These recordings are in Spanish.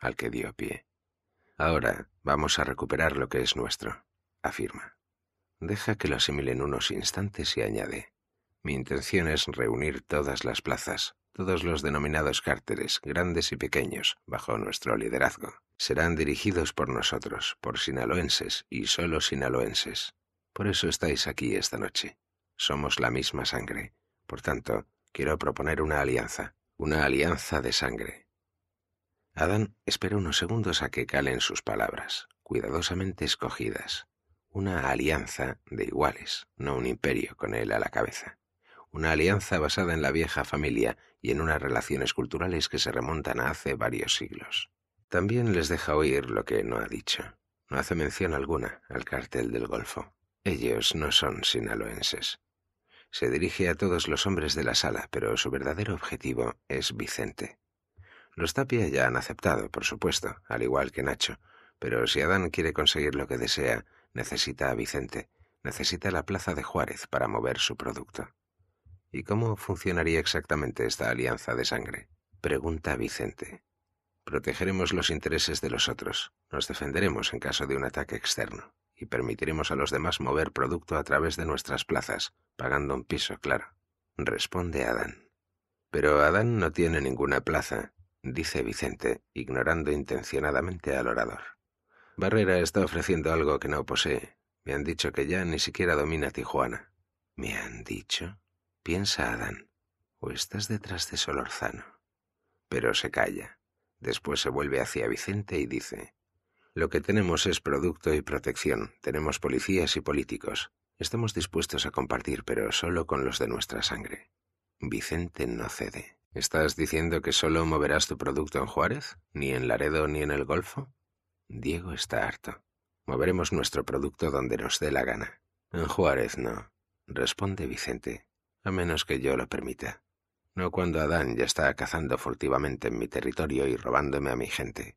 al que dio pie. Ahora vamos a recuperar lo que es nuestro, afirma. Deja que lo asimilen unos instantes y añade. Mi intención es reunir todas las plazas, todos los denominados cárteres, grandes y pequeños, bajo nuestro liderazgo. Serán dirigidos por nosotros, por sinaloenses y solo sinaloenses. Por eso estáis aquí esta noche. Somos la misma sangre. Por tanto, quiero proponer una alianza, una alianza de sangre, Adán espera unos segundos a que calen sus palabras, cuidadosamente escogidas. Una alianza de iguales, no un imperio con él a la cabeza. Una alianza basada en la vieja familia y en unas relaciones culturales que se remontan a hace varios siglos. También les deja oír lo que no ha dicho. No hace mención alguna al cartel del Golfo. Ellos no son sinaloenses. Se dirige a todos los hombres de la sala, pero su verdadero objetivo es Vicente. Los Tapia ya han aceptado, por supuesto, al igual que Nacho, pero si Adán quiere conseguir lo que desea, necesita a Vicente, necesita la plaza de Juárez para mover su producto. ¿Y cómo funcionaría exactamente esta alianza de sangre? Pregunta Vicente. Protegeremos los intereses de los otros, nos defenderemos en caso de un ataque externo y permitiremos a los demás mover producto a través de nuestras plazas, pagando un piso, claro. Responde Adán. Pero Adán no tiene ninguna plaza dice Vicente, ignorando intencionadamente al orador. Barrera está ofreciendo algo que no posee. Me han dicho que ya ni siquiera domina Tijuana. ¿Me han dicho? Piensa Adán. ¿O estás detrás de Solorzano? Pero se calla. Después se vuelve hacia Vicente y dice, Lo que tenemos es producto y protección. Tenemos policías y políticos. Estamos dispuestos a compartir, pero solo con los de nuestra sangre. Vicente no cede. ¿Estás diciendo que solo moverás tu producto en Juárez? ¿Ni en Laredo ni en el Golfo? Diego está harto. Moveremos nuestro producto donde nos dé la gana. En Juárez no, responde Vicente, a menos que yo lo permita. No cuando Adán ya está cazando furtivamente en mi territorio y robándome a mi gente.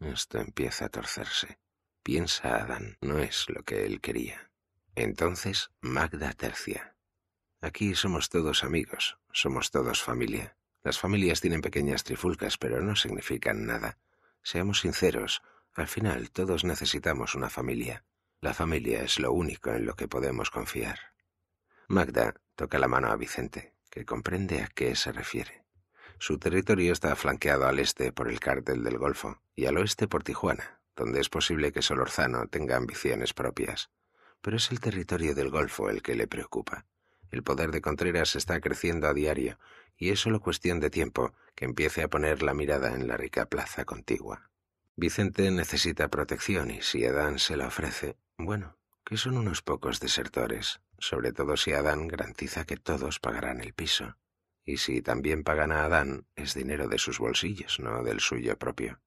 Esto empieza a torcerse. Piensa Adán, no es lo que él quería. Entonces Magda tercia. Aquí somos todos amigos, somos todos familia. Las familias tienen pequeñas trifulcas, pero no significan nada. Seamos sinceros, al final todos necesitamos una familia. La familia es lo único en lo que podemos confiar. Magda toca la mano a Vicente, que comprende a qué se refiere. Su territorio está flanqueado al este por el cártel del Golfo y al oeste por Tijuana, donde es posible que Solorzano tenga ambiciones propias. Pero es el territorio del Golfo el que le preocupa. El poder de Contreras está creciendo a diario y es solo cuestión de tiempo que empiece a poner la mirada en la rica plaza contigua. Vicente necesita protección y si Adán se la ofrece, bueno, que son unos pocos desertores, sobre todo si Adán garantiza que todos pagarán el piso. Y si también pagan a Adán, es dinero de sus bolsillos, no del suyo propio.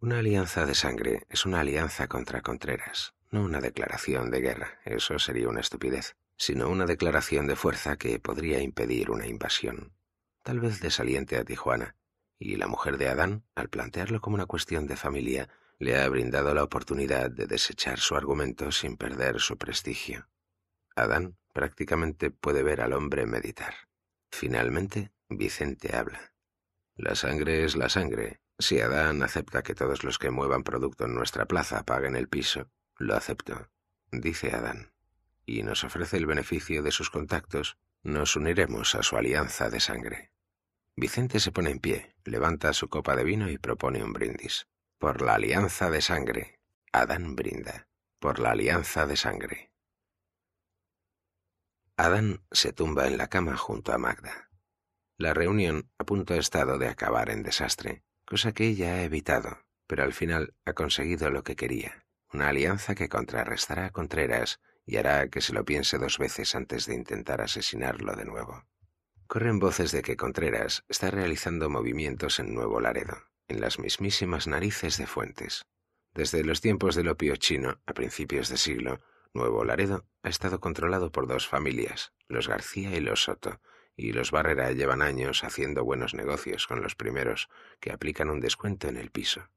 Una alianza de sangre es una alianza contra Contreras, no una declaración de guerra, eso sería una estupidez, sino una declaración de fuerza que podría impedir una invasión tal vez desaliente a Tijuana, y la mujer de Adán, al plantearlo como una cuestión de familia, le ha brindado la oportunidad de desechar su argumento sin perder su prestigio. Adán prácticamente puede ver al hombre meditar. Finalmente, Vicente habla. La sangre es la sangre. Si Adán acepta que todos los que muevan producto en nuestra plaza paguen el piso, lo acepto, dice Adán. Y nos ofrece el beneficio de sus contactos, nos uniremos a su alianza de sangre. Vicente se pone en pie, levanta su copa de vino y propone un brindis. Por la alianza de sangre. Adán brinda. Por la alianza de sangre. Adán se tumba en la cama junto a Magda. La reunión a punto ha estado de acabar en desastre, cosa que ella ha evitado, pero al final ha conseguido lo que quería, una alianza que contrarrestará a Contreras y hará que se lo piense dos veces antes de intentar asesinarlo de nuevo. Corren voces de que Contreras está realizando movimientos en Nuevo Laredo, en las mismísimas narices de Fuentes. Desde los tiempos del opio chino, a principios de siglo, Nuevo Laredo ha estado controlado por dos familias, los García y los Soto, y los Barrera llevan años haciendo buenos negocios con los primeros, que aplican un descuento en el piso.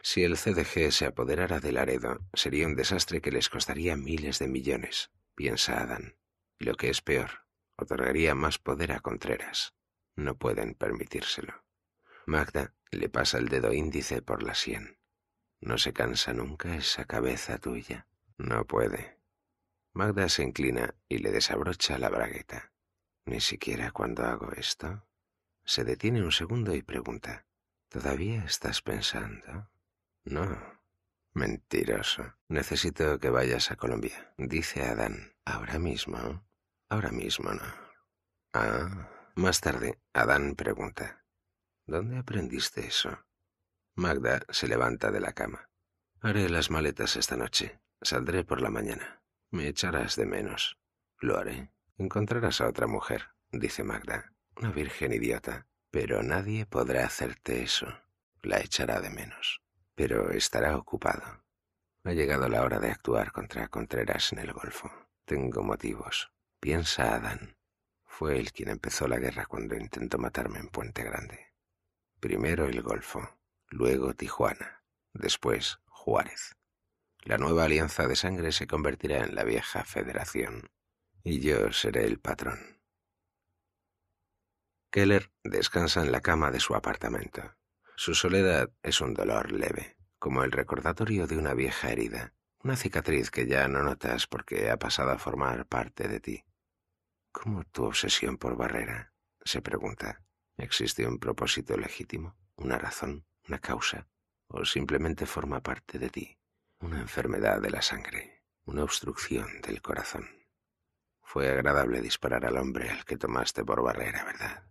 Si el CDG se apoderara de Laredo, sería un desastre que les costaría miles de millones, piensa Adán. Y lo que es peor, otorgaría más poder a Contreras. No pueden permitírselo. Magda le pasa el dedo índice por la sien. No se cansa nunca esa cabeza tuya. No puede. Magda se inclina y le desabrocha la bragueta. Ni siquiera cuando hago esto. Se detiene un segundo y pregunta. ¿Todavía estás pensando? No. Mentiroso. Necesito que vayas a Colombia, dice Adán. Ahora mismo. Ahora mismo no. Ah, más tarde, Adán pregunta. ¿Dónde aprendiste eso? Magda se levanta de la cama. Haré las maletas esta noche. Saldré por la mañana. Me echarás de menos. Lo haré. Encontrarás a otra mujer, dice Magda. Una virgen idiota. Pero nadie podrá hacerte eso. La echará de menos. Pero estará ocupado. Ha llegado la hora de actuar contra Contreras en el Golfo. Tengo motivos. Piensa, Adán. Fue él quien empezó la guerra cuando intentó matarme en Puente Grande. Primero el Golfo, luego Tijuana, después Juárez. La nueva alianza de sangre se convertirá en la vieja federación, y yo seré el patrón. Keller descansa en la cama de su apartamento. Su soledad es un dolor leve, como el recordatorio de una vieja herida, una cicatriz que ya no notas porque ha pasado a formar parte de ti. ¿Cómo tu obsesión por Barrera? se pregunta. ¿Existe un propósito legítimo, una razón, una causa? ¿O simplemente forma parte de ti? Una enfermedad de la sangre, una obstrucción del corazón. Fue agradable disparar al hombre al que tomaste por Barrera, ¿verdad?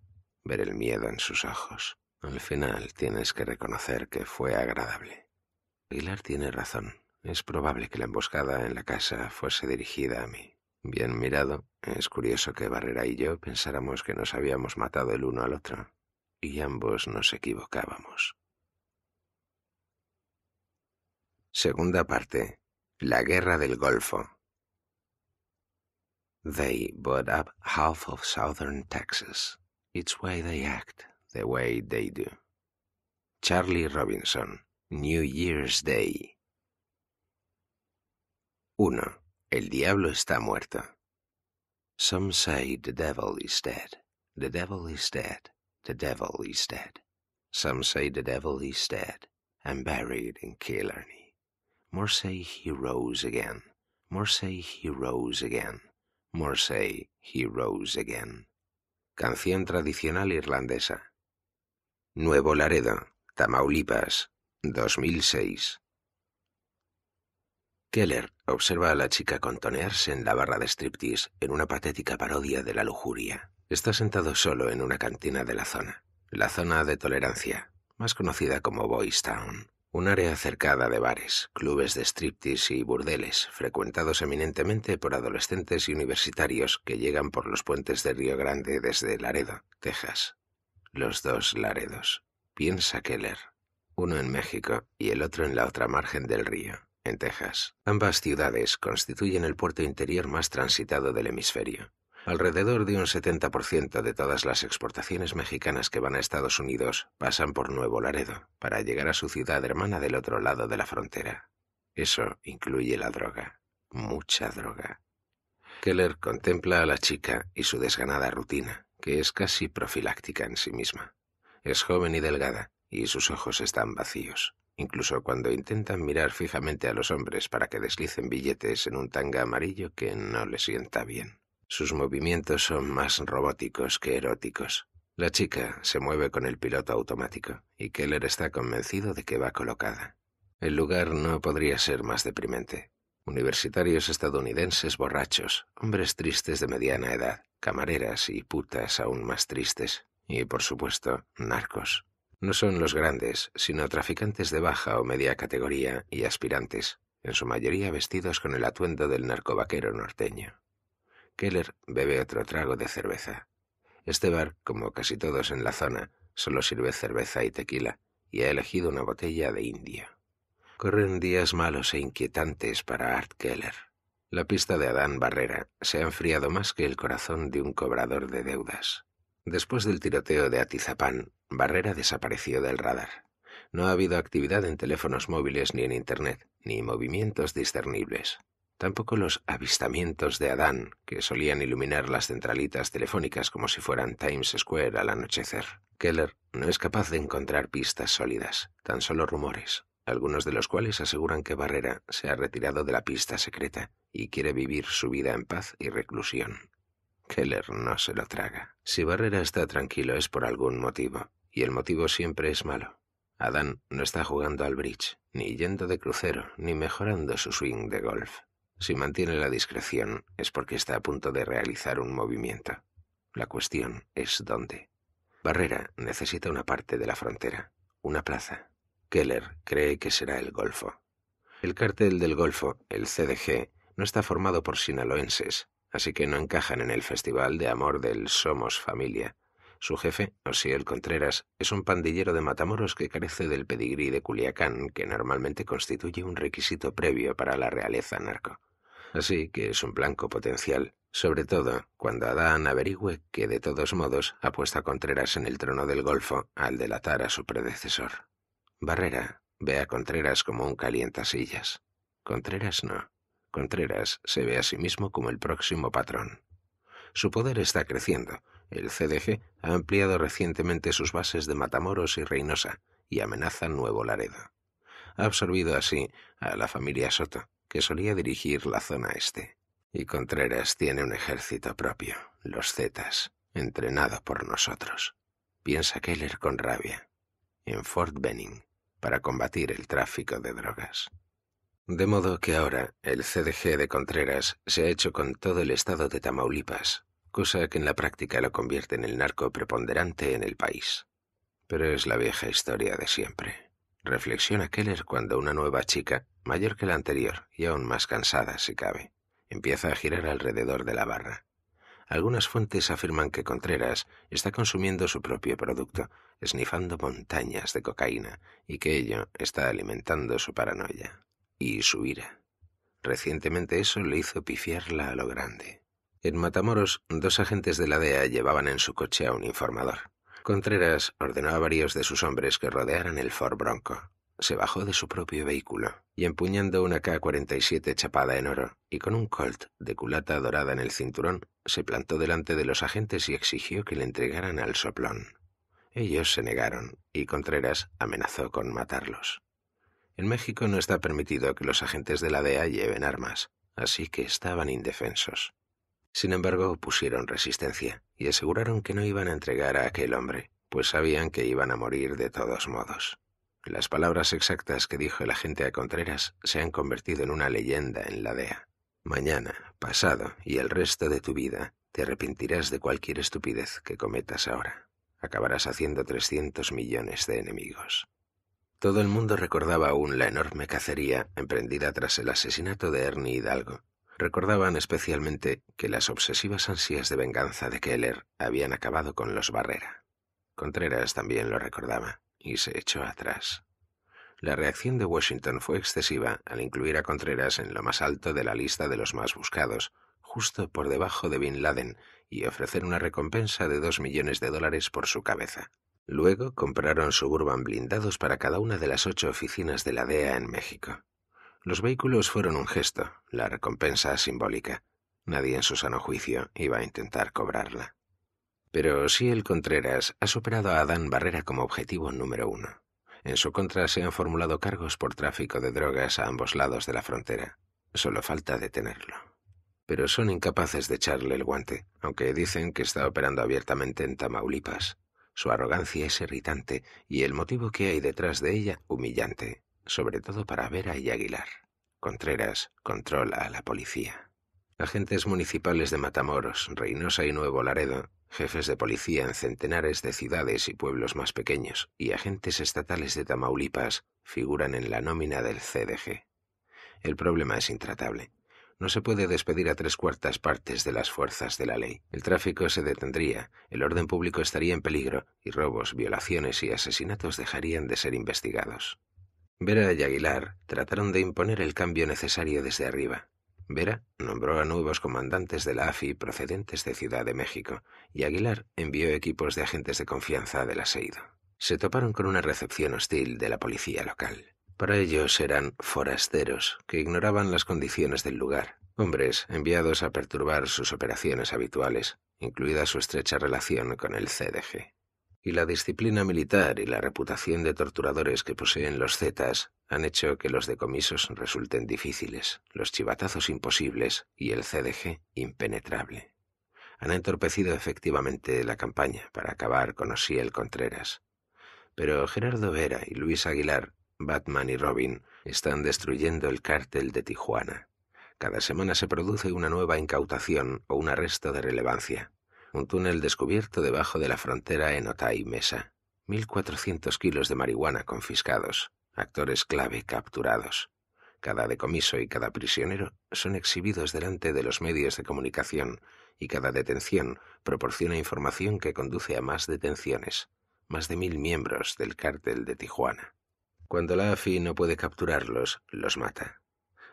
Ver el miedo en sus ojos. Al final tienes que reconocer que fue agradable. Aguilar tiene razón. Es probable que la emboscada en la casa fuese dirigida a mí. Bien mirado, es curioso que Barrera y yo pensáramos que nos habíamos matado el uno al otro, y ambos nos equivocábamos. Segunda parte. La Guerra del Golfo. They bought up half of southern Texas. It's why they act the way they do. Charlie Robinson, New Year's Day. 1. El diablo está muerto. Some say the devil is dead, the devil is dead, the devil is dead. Some say the devil is dead and buried in Killarney. More say he rose again, more say he rose again, more say he rose again. Canción tradicional irlandesa. Nuevo Laredo, Tamaulipas, 2006. Keller observa a la chica contonearse en la barra de striptease en una patética parodia de la lujuria. Está sentado solo en una cantina de la zona, la zona de tolerancia, más conocida como Boys Town, un área cercada de bares, clubes de striptease y burdeles, frecuentados eminentemente por adolescentes y universitarios que llegan por los puentes del Río Grande desde Laredo, Texas. Los dos Laredos, piensa Keller, uno en México y el otro en la otra margen del río en Texas. Ambas ciudades constituyen el puerto interior más transitado del hemisferio. Alrededor de un 70% de todas las exportaciones mexicanas que van a Estados Unidos pasan por Nuevo Laredo para llegar a su ciudad hermana del otro lado de la frontera. Eso incluye la droga, mucha droga. Keller contempla a la chica y su desganada rutina, que es casi profiláctica en sí misma. Es joven y delgada, y sus ojos están vacíos incluso cuando intentan mirar fijamente a los hombres para que deslicen billetes en un tanga amarillo que no le sienta bien. Sus movimientos son más robóticos que eróticos. La chica se mueve con el piloto automático y Keller está convencido de que va colocada. El lugar no podría ser más deprimente. Universitarios estadounidenses borrachos, hombres tristes de mediana edad, camareras y putas aún más tristes, y por supuesto, narcos. No son los grandes, sino traficantes de baja o media categoría y aspirantes, en su mayoría vestidos con el atuendo del narcovaquero norteño. Keller bebe otro trago de cerveza. Este bar, como casi todos en la zona, solo sirve cerveza y tequila, y ha elegido una botella de india. Corren días malos e inquietantes para Art Keller. La pista de Adán Barrera se ha enfriado más que el corazón de un cobrador de deudas. Después del tiroteo de Atizapán, Barrera desapareció del radar. No ha habido actividad en teléfonos móviles ni en Internet, ni movimientos discernibles. Tampoco los avistamientos de Adán, que solían iluminar las centralitas telefónicas como si fueran Times Square al anochecer. Keller no es capaz de encontrar pistas sólidas, tan solo rumores, algunos de los cuales aseguran que Barrera se ha retirado de la pista secreta y quiere vivir su vida en paz y reclusión. Keller no se lo traga. Si Barrera está tranquilo es por algún motivo. Y el motivo siempre es malo. Adán no está jugando al bridge, ni yendo de crucero, ni mejorando su swing de golf. Si mantiene la discreción es porque está a punto de realizar un movimiento. La cuestión es dónde. Barrera necesita una parte de la frontera, una plaza. Keller cree que será el Golfo. El cartel del Golfo, el CDG, no está formado por sinaloenses, así que no encajan en el Festival de Amor del Somos Familia, su jefe, Osiel Contreras, es un pandillero de Matamoros que carece del pedigrí de Culiacán, que normalmente constituye un requisito previo para la realeza narco. Así que es un blanco potencial, sobre todo cuando Adán averigüe que de todos modos ha puesto a Contreras en el trono del Golfo al delatar a su predecesor. Barrera ve a Contreras como un calientasillas. Contreras no. Contreras se ve a sí mismo como el próximo patrón. Su poder está creciendo, el CDG ha ampliado recientemente sus bases de Matamoros y Reynosa y amenaza Nuevo Laredo. Ha absorbido así a la familia Soto, que solía dirigir la zona este. Y Contreras tiene un ejército propio, los Zetas, entrenado por nosotros. Piensa Keller con rabia. En Fort Benning, para combatir el tráfico de drogas. De modo que ahora el CDG de Contreras se ha hecho con todo el estado de Tamaulipas, cosa que en la práctica lo convierte en el narco preponderante en el país. Pero es la vieja historia de siempre. Reflexiona Keller cuando una nueva chica, mayor que la anterior y aún más cansada si cabe, empieza a girar alrededor de la barra. Algunas fuentes afirman que Contreras está consumiendo su propio producto, esnifando montañas de cocaína, y que ello está alimentando su paranoia y su ira. Recientemente eso le hizo pifiarla a lo grande. En Matamoros, dos agentes de la DEA llevaban en su coche a un informador. Contreras ordenó a varios de sus hombres que rodearan el Ford Bronco. Se bajó de su propio vehículo y empuñando una K-47 chapada en oro y con un Colt de culata dorada en el cinturón, se plantó delante de los agentes y exigió que le entregaran al soplón. Ellos se negaron y Contreras amenazó con matarlos. En México no está permitido que los agentes de la DEA lleven armas, así que estaban indefensos. Sin embargo, opusieron resistencia y aseguraron que no iban a entregar a aquel hombre, pues sabían que iban a morir de todos modos. Las palabras exactas que dijo el agente a Contreras se han convertido en una leyenda en la DEA. Mañana, pasado y el resto de tu vida, te arrepentirás de cualquier estupidez que cometas ahora. Acabarás haciendo trescientos millones de enemigos. Todo el mundo recordaba aún la enorme cacería emprendida tras el asesinato de Ernie Hidalgo, Recordaban especialmente que las obsesivas ansias de venganza de Keller habían acabado con los Barrera. Contreras también lo recordaba y se echó atrás. La reacción de Washington fue excesiva al incluir a Contreras en lo más alto de la lista de los más buscados, justo por debajo de Bin Laden, y ofrecer una recompensa de dos millones de dólares por su cabeza. Luego compraron suburban blindados para cada una de las ocho oficinas de la DEA en México. Los vehículos fueron un gesto, la recompensa simbólica. Nadie en su sano juicio iba a intentar cobrarla. Pero si el Contreras ha superado a Adán Barrera como objetivo número uno. En su contra se han formulado cargos por tráfico de drogas a ambos lados de la frontera. Solo falta detenerlo. Pero son incapaces de echarle el guante, aunque dicen que está operando abiertamente en Tamaulipas. Su arrogancia es irritante y el motivo que hay detrás de ella humillante sobre todo para Vera y Aguilar. Contreras controla a la policía. Agentes municipales de Matamoros, Reynosa y Nuevo Laredo, jefes de policía en centenares de ciudades y pueblos más pequeños, y agentes estatales de Tamaulipas figuran en la nómina del CDG. El problema es intratable. No se puede despedir a tres cuartas partes de las fuerzas de la ley. El tráfico se detendría, el orden público estaría en peligro, y robos, violaciones y asesinatos dejarían de ser investigados. Vera y Aguilar trataron de imponer el cambio necesario desde arriba. Vera nombró a nuevos comandantes de la AFI procedentes de Ciudad de México y Aguilar envió equipos de agentes de confianza del aseido. Se toparon con una recepción hostil de la policía local. Para ellos eran forasteros que ignoraban las condiciones del lugar, hombres enviados a perturbar sus operaciones habituales, incluida su estrecha relación con el CDG y la disciplina militar y la reputación de torturadores que poseen los Zetas han hecho que los decomisos resulten difíciles, los chivatazos imposibles y el CDG impenetrable. Han entorpecido efectivamente la campaña para acabar con Osiel Contreras. Pero Gerardo Vera y Luis Aguilar, Batman y Robin, están destruyendo el cártel de Tijuana. Cada semana se produce una nueva incautación o un arresto de relevancia un túnel descubierto debajo de la frontera en Otay Mesa. 1.400 kilos de marihuana confiscados, actores clave capturados. Cada decomiso y cada prisionero son exhibidos delante de los medios de comunicación y cada detención proporciona información que conduce a más detenciones. Más de mil miembros del cártel de Tijuana. Cuando la AFI no puede capturarlos, los mata.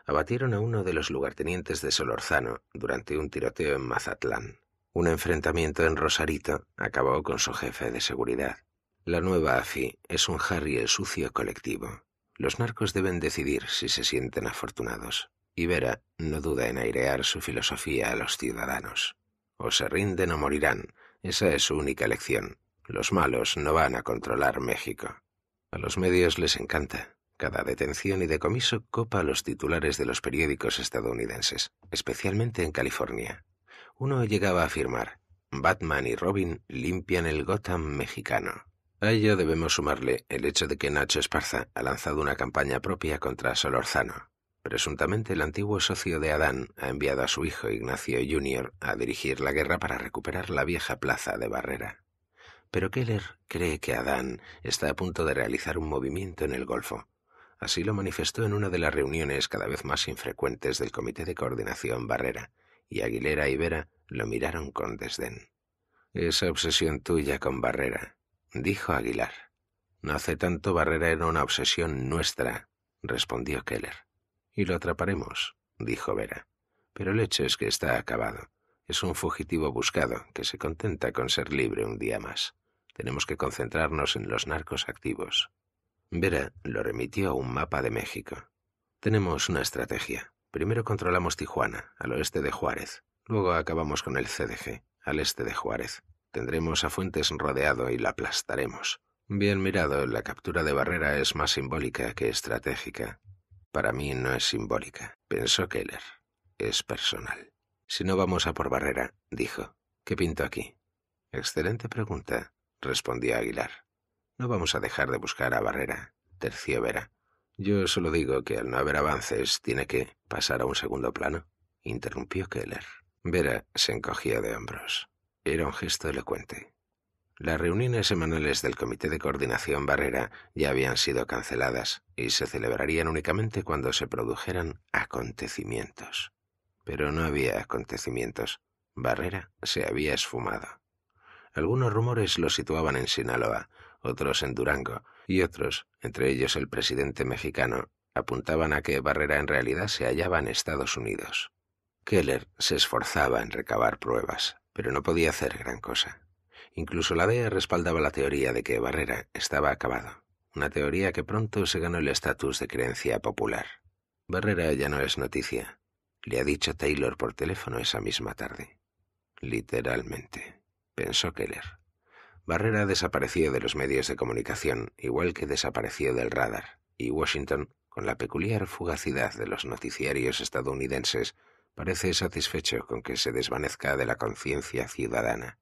Abatieron a uno de los lugartenientes de Solorzano durante un tiroteo en Mazatlán. Un enfrentamiento en Rosarito acabó con su jefe de seguridad. La nueva AFI es un Harry el sucio colectivo. Los narcos deben decidir si se sienten afortunados. Y Vera no duda en airear su filosofía a los ciudadanos. O se rinden o morirán. Esa es su única lección. Los malos no van a controlar México. A los medios les encanta. Cada detención y decomiso copa a los titulares de los periódicos estadounidenses, especialmente en California uno llegaba a afirmar, Batman y Robin limpian el Gotham mexicano. A ello debemos sumarle el hecho de que Nacho Esparza ha lanzado una campaña propia contra Solorzano. Presuntamente el antiguo socio de Adán ha enviado a su hijo Ignacio Jr. a dirigir la guerra para recuperar la vieja plaza de Barrera. Pero Keller cree que Adán está a punto de realizar un movimiento en el Golfo. Así lo manifestó en una de las reuniones cada vez más infrecuentes del Comité de Coordinación Barrera, y Aguilera y Vera lo miraron con desdén. Esa obsesión tuya con Barrera, dijo Aguilar. No hace tanto Barrera era una obsesión nuestra, respondió Keller. Y lo atraparemos, dijo Vera. Pero el hecho es que está acabado. Es un fugitivo buscado que se contenta con ser libre un día más. Tenemos que concentrarnos en los narcos activos. Vera lo remitió a un mapa de México. Tenemos una estrategia. Primero controlamos Tijuana, al oeste de Juárez. Luego acabamos con el CDG, al este de Juárez. Tendremos a Fuentes rodeado y la aplastaremos. Bien mirado, la captura de Barrera es más simbólica que estratégica. Para mí no es simbólica, pensó Keller. Es personal. Si no vamos a por Barrera, dijo. ¿Qué pinto aquí? Excelente pregunta, respondió Aguilar. No vamos a dejar de buscar a Barrera, Vera. Yo solo digo que al no haber avances tiene que pasar a un segundo plano, interrumpió Keller. Vera se encogía de hombros. Era un gesto elocuente. Las reuniones semanales del Comité de Coordinación Barrera ya habían sido canceladas y se celebrarían únicamente cuando se produjeran acontecimientos. Pero no había acontecimientos. Barrera se había esfumado. Algunos rumores lo situaban en Sinaloa, otros en Durango y otros, entre ellos el presidente mexicano, apuntaban a que Barrera en realidad se hallaba en Estados Unidos. Keller se esforzaba en recabar pruebas, pero no podía hacer gran cosa. Incluso la DEA respaldaba la teoría de que Barrera estaba acabado, una teoría que pronto se ganó el estatus de creencia popular. Barrera ya no es noticia, le ha dicho Taylor por teléfono esa misma tarde. Literalmente, pensó Keller. Barrera desapareció de los medios de comunicación, igual que desapareció del radar, y Washington, con la peculiar fugacidad de los noticiarios estadounidenses, parece satisfecho con que se desvanezca de la conciencia ciudadana,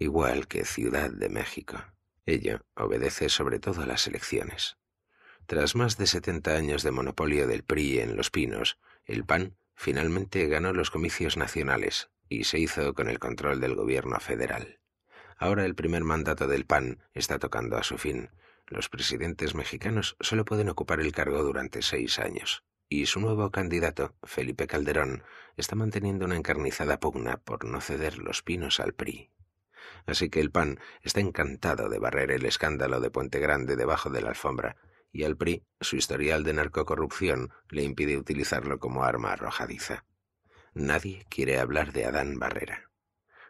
igual que Ciudad de México. Ello obedece sobre todo a las elecciones. Tras más de 70 años de monopolio del PRI en Los Pinos, el PAN finalmente ganó los comicios nacionales y se hizo con el control del gobierno federal. Ahora el primer mandato del PAN está tocando a su fin. Los presidentes mexicanos solo pueden ocupar el cargo durante seis años. Y su nuevo candidato, Felipe Calderón, está manteniendo una encarnizada pugna por no ceder los pinos al PRI. Así que el PAN está encantado de barrer el escándalo de Puente Grande debajo de la alfombra, y al PRI su historial de narcocorrupción le impide utilizarlo como arma arrojadiza. Nadie quiere hablar de Adán Barrera.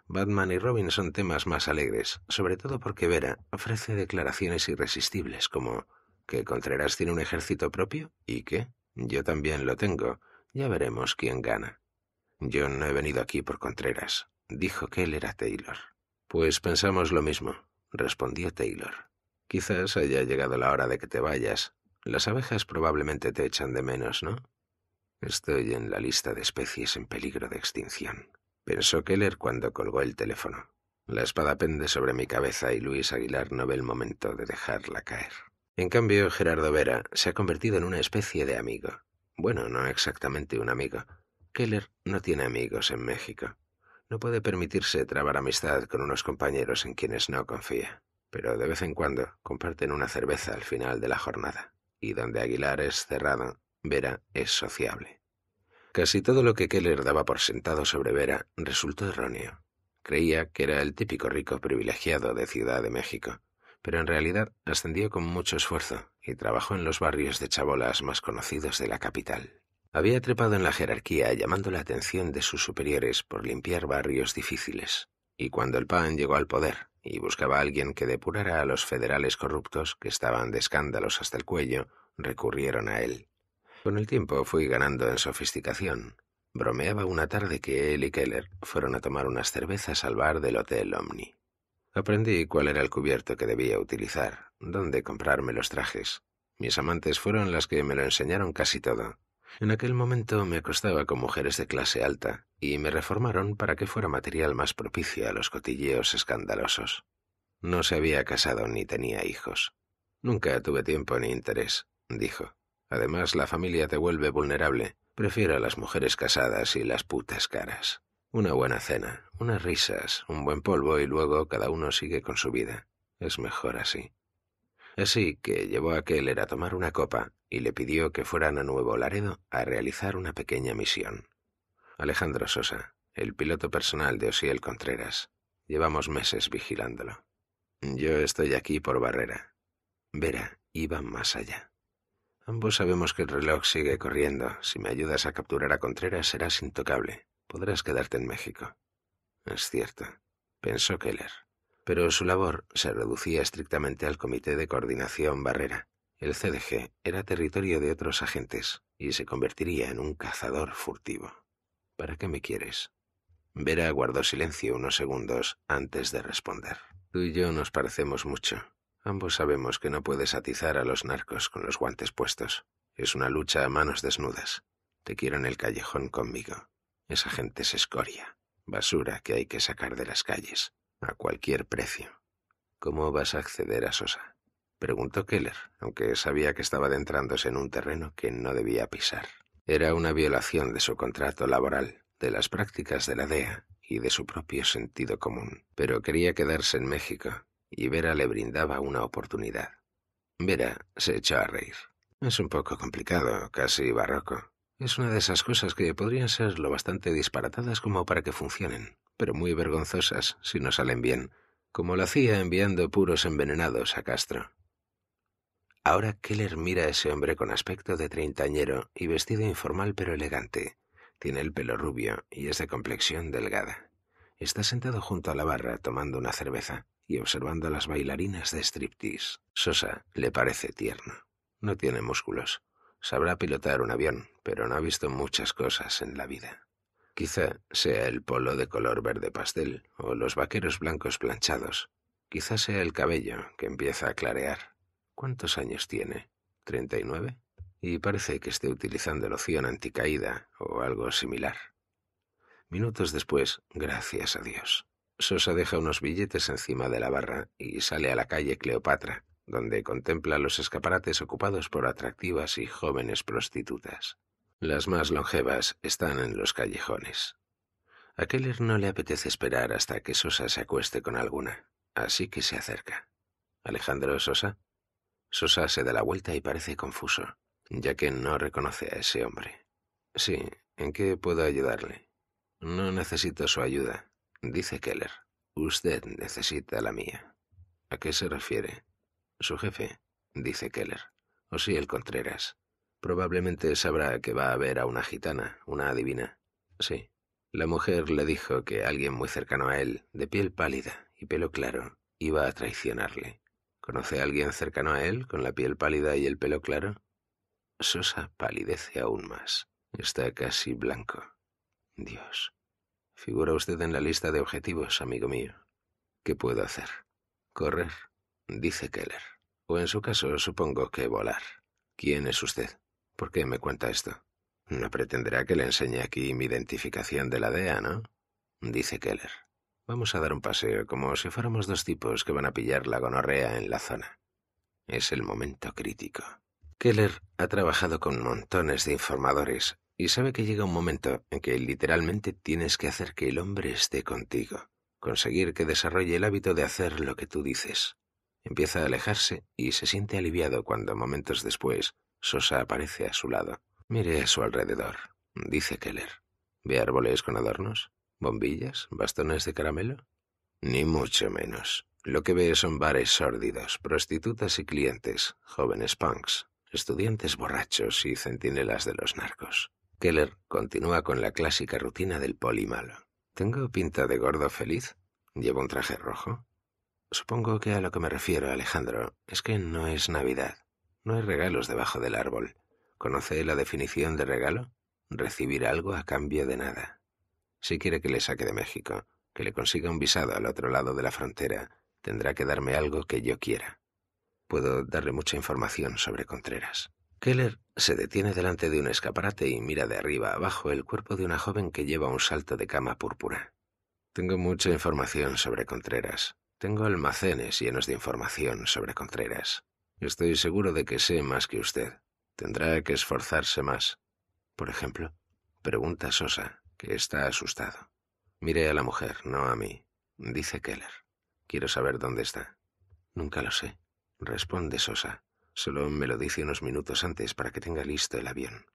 Batman y Robin son temas más alegres, sobre todo porque Vera ofrece declaraciones irresistibles como que Contreras tiene un ejército propio y que yo también lo tengo. Ya veremos quién gana. Yo no he venido aquí por Contreras. Dijo que él era Taylor. Pues pensamos lo mismo, respondió Taylor. Quizás haya llegado la hora de que te vayas. Las abejas probablemente te echan de menos, ¿no? Estoy en la lista de especies en peligro de extinción pensó Keller cuando colgó el teléfono. La espada pende sobre mi cabeza y Luis Aguilar no ve el momento de dejarla caer. En cambio, Gerardo Vera se ha convertido en una especie de amigo. Bueno, no exactamente un amigo. Keller no tiene amigos en México. No puede permitirse trabar amistad con unos compañeros en quienes no confía, pero de vez en cuando comparten una cerveza al final de la jornada, y donde Aguilar es cerrado, Vera es sociable. Casi todo lo que Keller daba por sentado sobre Vera resultó erróneo. Creía que era el típico rico privilegiado de Ciudad de México, pero en realidad ascendió con mucho esfuerzo y trabajó en los barrios de chabolas más conocidos de la capital. Había trepado en la jerarquía llamando la atención de sus superiores por limpiar barrios difíciles, y cuando el PAN llegó al poder y buscaba a alguien que depurara a los federales corruptos que estaban de escándalos hasta el cuello, recurrieron a él. Con el tiempo fui ganando en sofisticación. Bromeaba una tarde que él y Keller fueron a tomar unas cervezas al bar del Hotel Omni. Aprendí cuál era el cubierto que debía utilizar, dónde comprarme los trajes. Mis amantes fueron las que me lo enseñaron casi todo. En aquel momento me acostaba con mujeres de clase alta y me reformaron para que fuera material más propicio a los cotilleos escandalosos. No se había casado ni tenía hijos. Nunca tuve tiempo ni interés, dijo. Además, la familia te vuelve vulnerable. Prefiero a las mujeres casadas y las putas caras. Una buena cena, unas risas, un buen polvo y luego cada uno sigue con su vida. Es mejor así. Así que llevó a Keller a tomar una copa y le pidió que fueran a Nuevo Laredo a realizar una pequeña misión. Alejandro Sosa, el piloto personal de Osiel Contreras. Llevamos meses vigilándolo. Yo estoy aquí por barrera. Vera iba más allá. Ambos sabemos que el reloj sigue corriendo. Si me ayudas a capturar a Contreras, serás intocable. Podrás quedarte en México. Es cierto, pensó Keller. Pero su labor se reducía estrictamente al Comité de Coordinación Barrera. El CDG era territorio de otros agentes y se convertiría en un cazador furtivo. ¿Para qué me quieres? Vera guardó silencio unos segundos antes de responder. Tú y yo nos parecemos mucho, Ambos sabemos que no puedes atizar a los narcos con los guantes puestos. Es una lucha a manos desnudas. Te quiero en el callejón conmigo. Esa gente es escoria, basura que hay que sacar de las calles, a cualquier precio. ¿Cómo vas a acceder a Sosa? Preguntó Keller, aunque sabía que estaba adentrándose en un terreno que no debía pisar. Era una violación de su contrato laboral, de las prácticas de la DEA y de su propio sentido común. Pero quería quedarse en México, y Vera le brindaba una oportunidad. Vera se echó a reír. Es un poco complicado, casi barroco. Es una de esas cosas que podrían ser lo bastante disparatadas como para que funcionen, pero muy vergonzosas si no salen bien, como lo hacía enviando puros envenenados a Castro. Ahora Keller mira a ese hombre con aspecto de treintañero y vestido informal pero elegante. Tiene el pelo rubio y es de complexión delgada. Está sentado junto a la barra tomando una cerveza y observando a las bailarinas de striptease. Sosa le parece tierno. No tiene músculos. Sabrá pilotar un avión, pero no ha visto muchas cosas en la vida. Quizá sea el polo de color verde pastel o los vaqueros blancos planchados. Quizá sea el cabello que empieza a clarear. ¿Cuántos años tiene? ¿Treinta y nueve? Y parece que esté utilizando loción anticaída o algo similar. Minutos después, gracias a Dios, Sosa deja unos billetes encima de la barra y sale a la calle Cleopatra, donde contempla los escaparates ocupados por atractivas y jóvenes prostitutas. Las más longevas están en los callejones. A Keller no le apetece esperar hasta que Sosa se acueste con alguna, así que se acerca. Alejandro Sosa. Sosa se da la vuelta y parece confuso, ya que no reconoce a ese hombre. Sí, ¿en qué puedo ayudarle? No necesito su ayuda, dice Keller. Usted necesita la mía. ¿A qué se refiere? Su jefe, dice Keller. O sí, el Contreras. Probablemente sabrá que va a ver a una gitana, una adivina. Sí. La mujer le dijo que alguien muy cercano a él, de piel pálida y pelo claro, iba a traicionarle. ¿Conoce a alguien cercano a él, con la piel pálida y el pelo claro? Sosa palidece aún más. Está casi blanco. Dios. Figura usted en la lista de objetivos, amigo mío. ¿Qué puedo hacer? Correr, dice Keller. O en su caso, supongo que volar. ¿Quién es usted? ¿Por qué me cuenta esto? No pretenderá que le enseñe aquí mi identificación de la DEA, ¿no? dice Keller. Vamos a dar un paseo como si fuéramos dos tipos que van a pillar la gonorrea en la zona. Es el momento crítico. Keller ha trabajado con montones de informadores y sabe que llega un momento en que literalmente tienes que hacer que el hombre esté contigo, conseguir que desarrolle el hábito de hacer lo que tú dices. Empieza a alejarse y se siente aliviado cuando momentos después Sosa aparece a su lado. Mire a su alrededor, dice Keller. ¿Ve árboles con adornos? ¿Bombillas? ¿Bastones de caramelo? Ni mucho menos. Lo que ve son bares sórdidos, prostitutas y clientes, jóvenes punks, estudiantes borrachos y centinelas de los narcos. Keller continúa con la clásica rutina del poli malo. ¿Tengo pinta de gordo feliz? ¿Llevo un traje rojo? Supongo que a lo que me refiero, Alejandro, es que no es Navidad. No hay regalos debajo del árbol. ¿Conoce la definición de regalo? Recibir algo a cambio de nada. Si quiere que le saque de México, que le consiga un visado al otro lado de la frontera, tendrá que darme algo que yo quiera. Puedo darle mucha información sobre Contreras. Keller se detiene delante de un escaparate y mira de arriba abajo el cuerpo de una joven que lleva un salto de cama púrpura. Tengo mucha información sobre Contreras. Tengo almacenes llenos de información sobre Contreras. Estoy seguro de que sé más que usted. Tendrá que esforzarse más. Por ejemplo, pregunta Sosa, que está asustado. Mire a la mujer, no a mí, dice Keller. Quiero saber dónde está. Nunca lo sé, responde Sosa. Solo me lo dice unos minutos antes para que tenga listo el avión.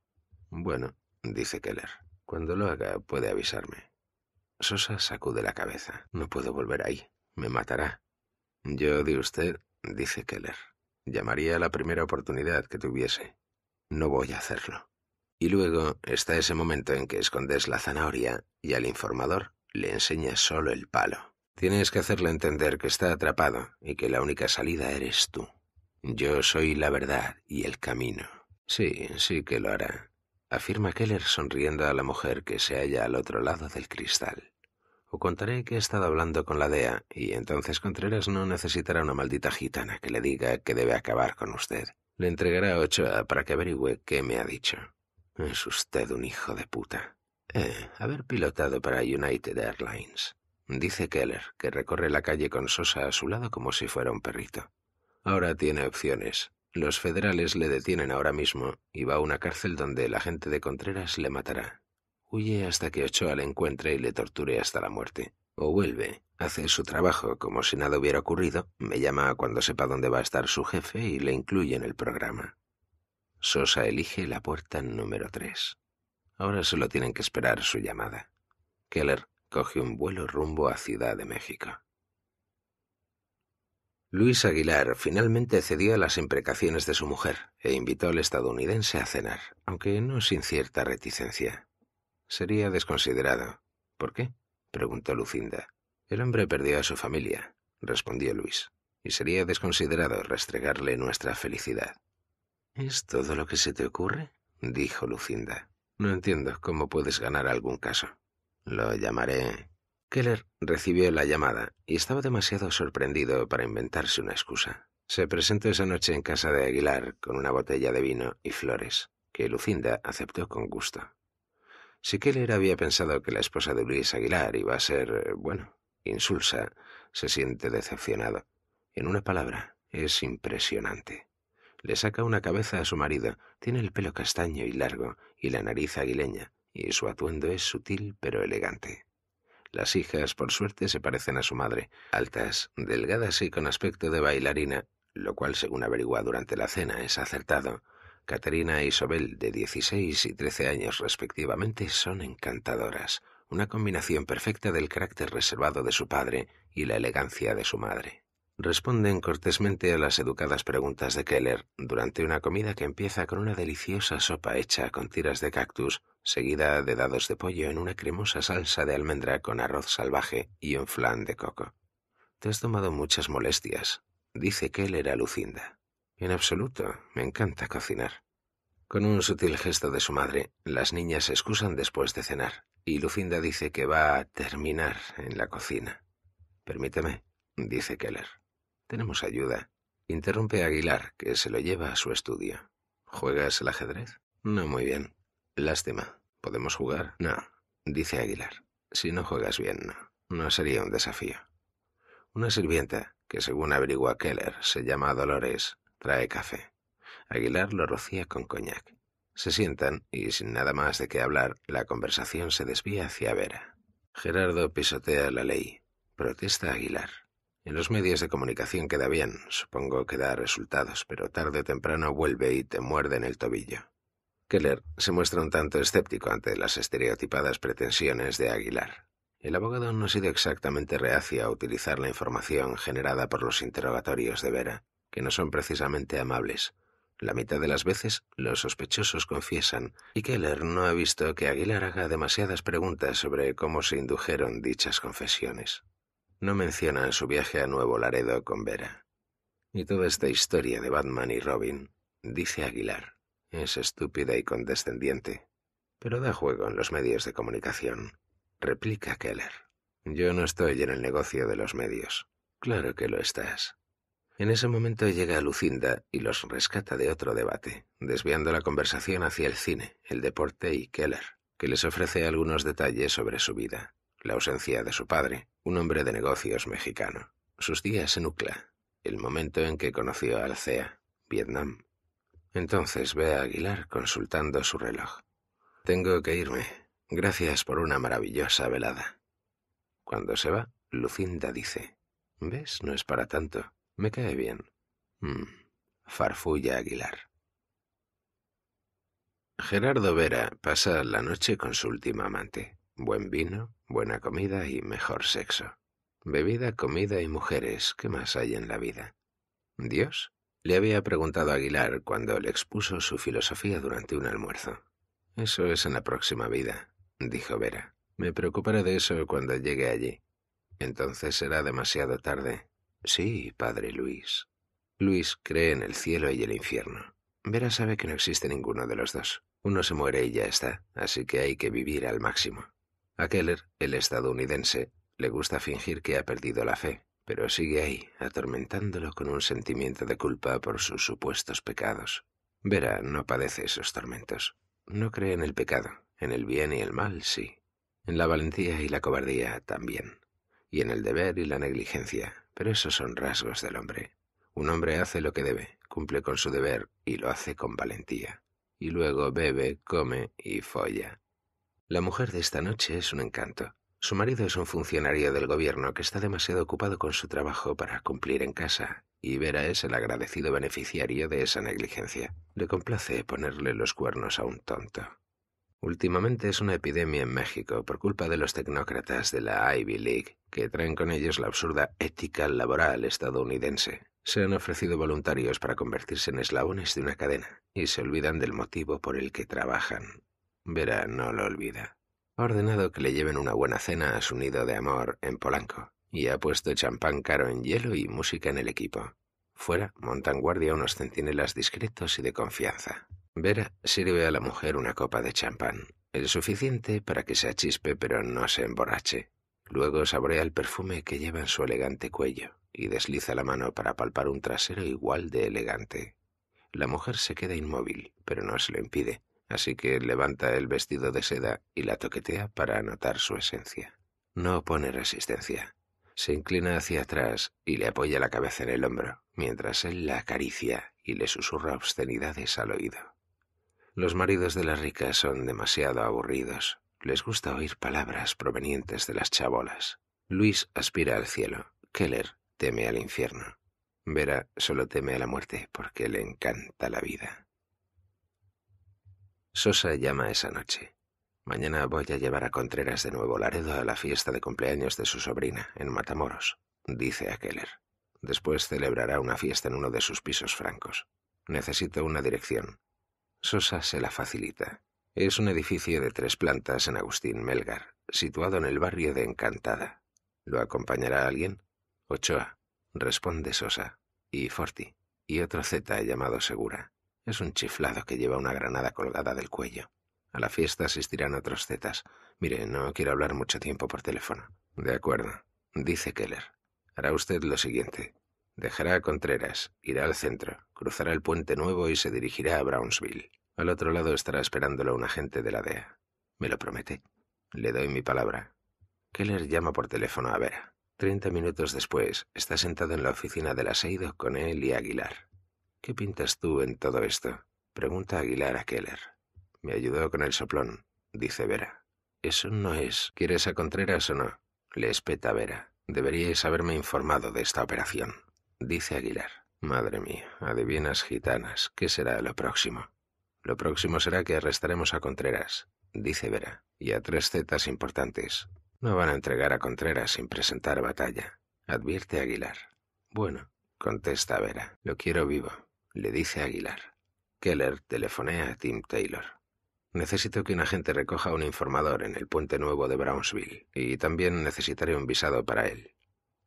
Bueno, dice Keller. Cuando lo haga puede avisarme. Sosa sacude la cabeza. No puedo volver ahí. Me matará. Yo de usted, dice Keller. Llamaría a la primera oportunidad que tuviese. No voy a hacerlo. Y luego está ese momento en que escondes la zanahoria y al informador le enseñas solo el palo. Tienes que hacerle entender que está atrapado y que la única salida eres tú. Yo soy la verdad y el camino. Sí, sí que lo hará, afirma Keller sonriendo a la mujer que se halla al otro lado del cristal. O contaré que he estado hablando con la DEA y entonces Contreras no necesitará una maldita gitana que le diga que debe acabar con usted. Le entregará a Ochoa para que averigüe qué me ha dicho. Es usted un hijo de puta. Eh, haber pilotado para United Airlines. Dice Keller, que recorre la calle con Sosa a su lado como si fuera un perrito. Ahora tiene opciones. Los federales le detienen ahora mismo y va a una cárcel donde la gente de Contreras le matará. Huye hasta que Ochoa le encuentre y le torture hasta la muerte. O vuelve, hace su trabajo como si nada hubiera ocurrido, me llama cuando sepa dónde va a estar su jefe y le incluye en el programa. Sosa elige la puerta número tres. Ahora solo tienen que esperar su llamada. Keller coge un vuelo rumbo a Ciudad de México. Luis Aguilar finalmente cedió a las imprecaciones de su mujer e invitó al estadounidense a cenar, aunque no sin cierta reticencia. Sería desconsiderado. ¿Por qué? preguntó Lucinda. El hombre perdió a su familia, respondió Luis, y sería desconsiderado restregarle nuestra felicidad. ¿Es todo lo que se te ocurre? dijo Lucinda. No entiendo cómo puedes ganar algún caso. Lo llamaré Keller recibió la llamada y estaba demasiado sorprendido para inventarse una excusa. Se presentó esa noche en casa de Aguilar con una botella de vino y flores, que Lucinda aceptó con gusto. Si Keller había pensado que la esposa de Luis Aguilar iba a ser, bueno, insulsa, se siente decepcionado. En una palabra, es impresionante. Le saca una cabeza a su marido, tiene el pelo castaño y largo y la nariz aguileña, y su atuendo es sutil pero elegante. Las hijas, por suerte, se parecen a su madre, altas, delgadas y con aspecto de bailarina, lo cual, según averigua durante la cena, es acertado. Caterina e Isobel, de 16 y 13 años respectivamente, son encantadoras, una combinación perfecta del carácter reservado de su padre y la elegancia de su madre responden cortésmente a las educadas preguntas de Keller durante una comida que empieza con una deliciosa sopa hecha con tiras de cactus, seguida de dados de pollo en una cremosa salsa de almendra con arroz salvaje y un flan de coco. Te has tomado muchas molestias, dice Keller a Lucinda. En absoluto, me encanta cocinar. Con un sutil gesto de su madre, las niñas se excusan después de cenar, y Lucinda dice que va a terminar en la cocina. Permíteme, dice Keller. Tenemos ayuda. Interrumpe Aguilar, que se lo lleva a su estudio. ¿Juegas el ajedrez? No muy bien. Lástima. ¿Podemos jugar? No, dice Aguilar. Si no juegas bien, no. No sería un desafío. Una sirvienta, que según averigua Keller se llama Dolores, trae café. Aguilar lo rocía con coñac. Se sientan y sin nada más de qué hablar, la conversación se desvía hacia Vera. Gerardo pisotea la ley. Protesta Aguilar. En los medios de comunicación queda bien, supongo que da resultados, pero tarde o temprano vuelve y te muerde en el tobillo. Keller se muestra un tanto escéptico ante las estereotipadas pretensiones de Aguilar. El abogado no ha sido exactamente reacio a utilizar la información generada por los interrogatorios de Vera, que no son precisamente amables. La mitad de las veces los sospechosos confiesan, y Keller no ha visto que Aguilar haga demasiadas preguntas sobre cómo se indujeron dichas confesiones. No mencionan su viaje a Nuevo Laredo con Vera. Y toda esta historia de Batman y Robin, dice Aguilar, es estúpida y condescendiente, pero da juego en los medios de comunicación, replica Keller. Yo no estoy en el negocio de los medios. Claro que lo estás. En ese momento llega Lucinda y los rescata de otro debate, desviando la conversación hacia el cine, el deporte y Keller, que les ofrece algunos detalles sobre su vida la ausencia de su padre, un hombre de negocios mexicano. Sus días en UCLA, el momento en que conoció a Alcea, Vietnam. Entonces ve a Aguilar consultando su reloj. Tengo que irme. Gracias por una maravillosa velada. Cuando se va, Lucinda dice, ¿ves? No es para tanto. Me cae bien. Mm, farfulla Aguilar. Gerardo Vera pasa la noche con su última amante. Buen vino, buena comida y mejor sexo. Bebida, comida y mujeres, ¿qué más hay en la vida? ¿Dios? Le había preguntado Aguilar cuando le expuso su filosofía durante un almuerzo. Eso es en la próxima vida, dijo Vera. Me preocuparé de eso cuando llegue allí. Entonces será demasiado tarde. Sí, padre Luis. Luis cree en el cielo y el infierno. Vera sabe que no existe ninguno de los dos. Uno se muere y ya está, así que hay que vivir al máximo. A Keller, el estadounidense, le gusta fingir que ha perdido la fe, pero sigue ahí, atormentándolo con un sentimiento de culpa por sus supuestos pecados. Vera no padece esos tormentos. No cree en el pecado, en el bien y el mal, sí. En la valentía y la cobardía también. Y en el deber y la negligencia, pero esos son rasgos del hombre. Un hombre hace lo que debe, cumple con su deber y lo hace con valentía. Y luego bebe, come y folla. La mujer de esta noche es un encanto. Su marido es un funcionario del gobierno que está demasiado ocupado con su trabajo para cumplir en casa, y Vera es el agradecido beneficiario de esa negligencia. Le complace ponerle los cuernos a un tonto. Últimamente es una epidemia en México por culpa de los tecnócratas de la Ivy League, que traen con ellos la absurda ética laboral estadounidense. Se han ofrecido voluntarios para convertirse en eslabones de una cadena y se olvidan del motivo por el que trabajan, Vera no lo olvida. Ha ordenado que le lleven una buena cena a su nido de amor en Polanco y ha puesto champán caro en hielo y música en el equipo. Fuera montan guardia unos centinelas discretos y de confianza. Vera sirve a la mujer una copa de champán, el suficiente para que se achispe pero no se emborrache. Luego saborea el perfume que lleva en su elegante cuello y desliza la mano para palpar un trasero igual de elegante. La mujer se queda inmóvil, pero no se lo impide, así que levanta el vestido de seda y la toquetea para anotar su esencia. No opone resistencia. Se inclina hacia atrás y le apoya la cabeza en el hombro, mientras él la acaricia y le susurra obscenidades al oído. Los maridos de las ricas son demasiado aburridos. Les gusta oír palabras provenientes de las chabolas. Luis aspira al cielo. Keller teme al infierno. Vera solo teme a la muerte porque le encanta la vida. Sosa llama esa noche. Mañana voy a llevar a Contreras de Nuevo Laredo a la fiesta de cumpleaños de su sobrina, en Matamoros, dice a Keller. Después celebrará una fiesta en uno de sus pisos francos. Necesito una dirección. Sosa se la facilita. Es un edificio de tres plantas en Agustín Melgar, situado en el barrio de Encantada. ¿Lo acompañará alguien? Ochoa, responde Sosa, y Forti, y otro Z llamado Segura. Es un chiflado que lleva una granada colgada del cuello. A la fiesta asistirán otros zetas. Mire, no quiero hablar mucho tiempo por teléfono. De acuerdo, dice Keller. Hará usted lo siguiente. Dejará a Contreras, irá al centro, cruzará el puente nuevo y se dirigirá a Brownsville. Al otro lado estará esperándolo un agente de la DEA. ¿Me lo promete? Le doy mi palabra. Keller llama por teléfono a Vera. Treinta minutos después, está sentado en la oficina del la con él y Aguilar. ¿Qué pintas tú en todo esto? Pregunta Aguilar a Keller. Me ayudó con el soplón, dice Vera. Eso no es. ¿Quieres a Contreras o no? Le espeta Vera. Deberíais haberme informado de esta operación, dice Aguilar. Madre mía, adivinas gitanas, ¿qué será lo próximo? Lo próximo será que arrestaremos a Contreras, dice Vera, y a tres zetas importantes. No van a entregar a Contreras sin presentar batalla, advierte Aguilar. Bueno, contesta Vera, lo quiero vivo, le dice Aguilar. Keller telefonea a Tim Taylor. Necesito que un agente recoja un informador en el puente nuevo de Brownsville y también necesitaré un visado para él.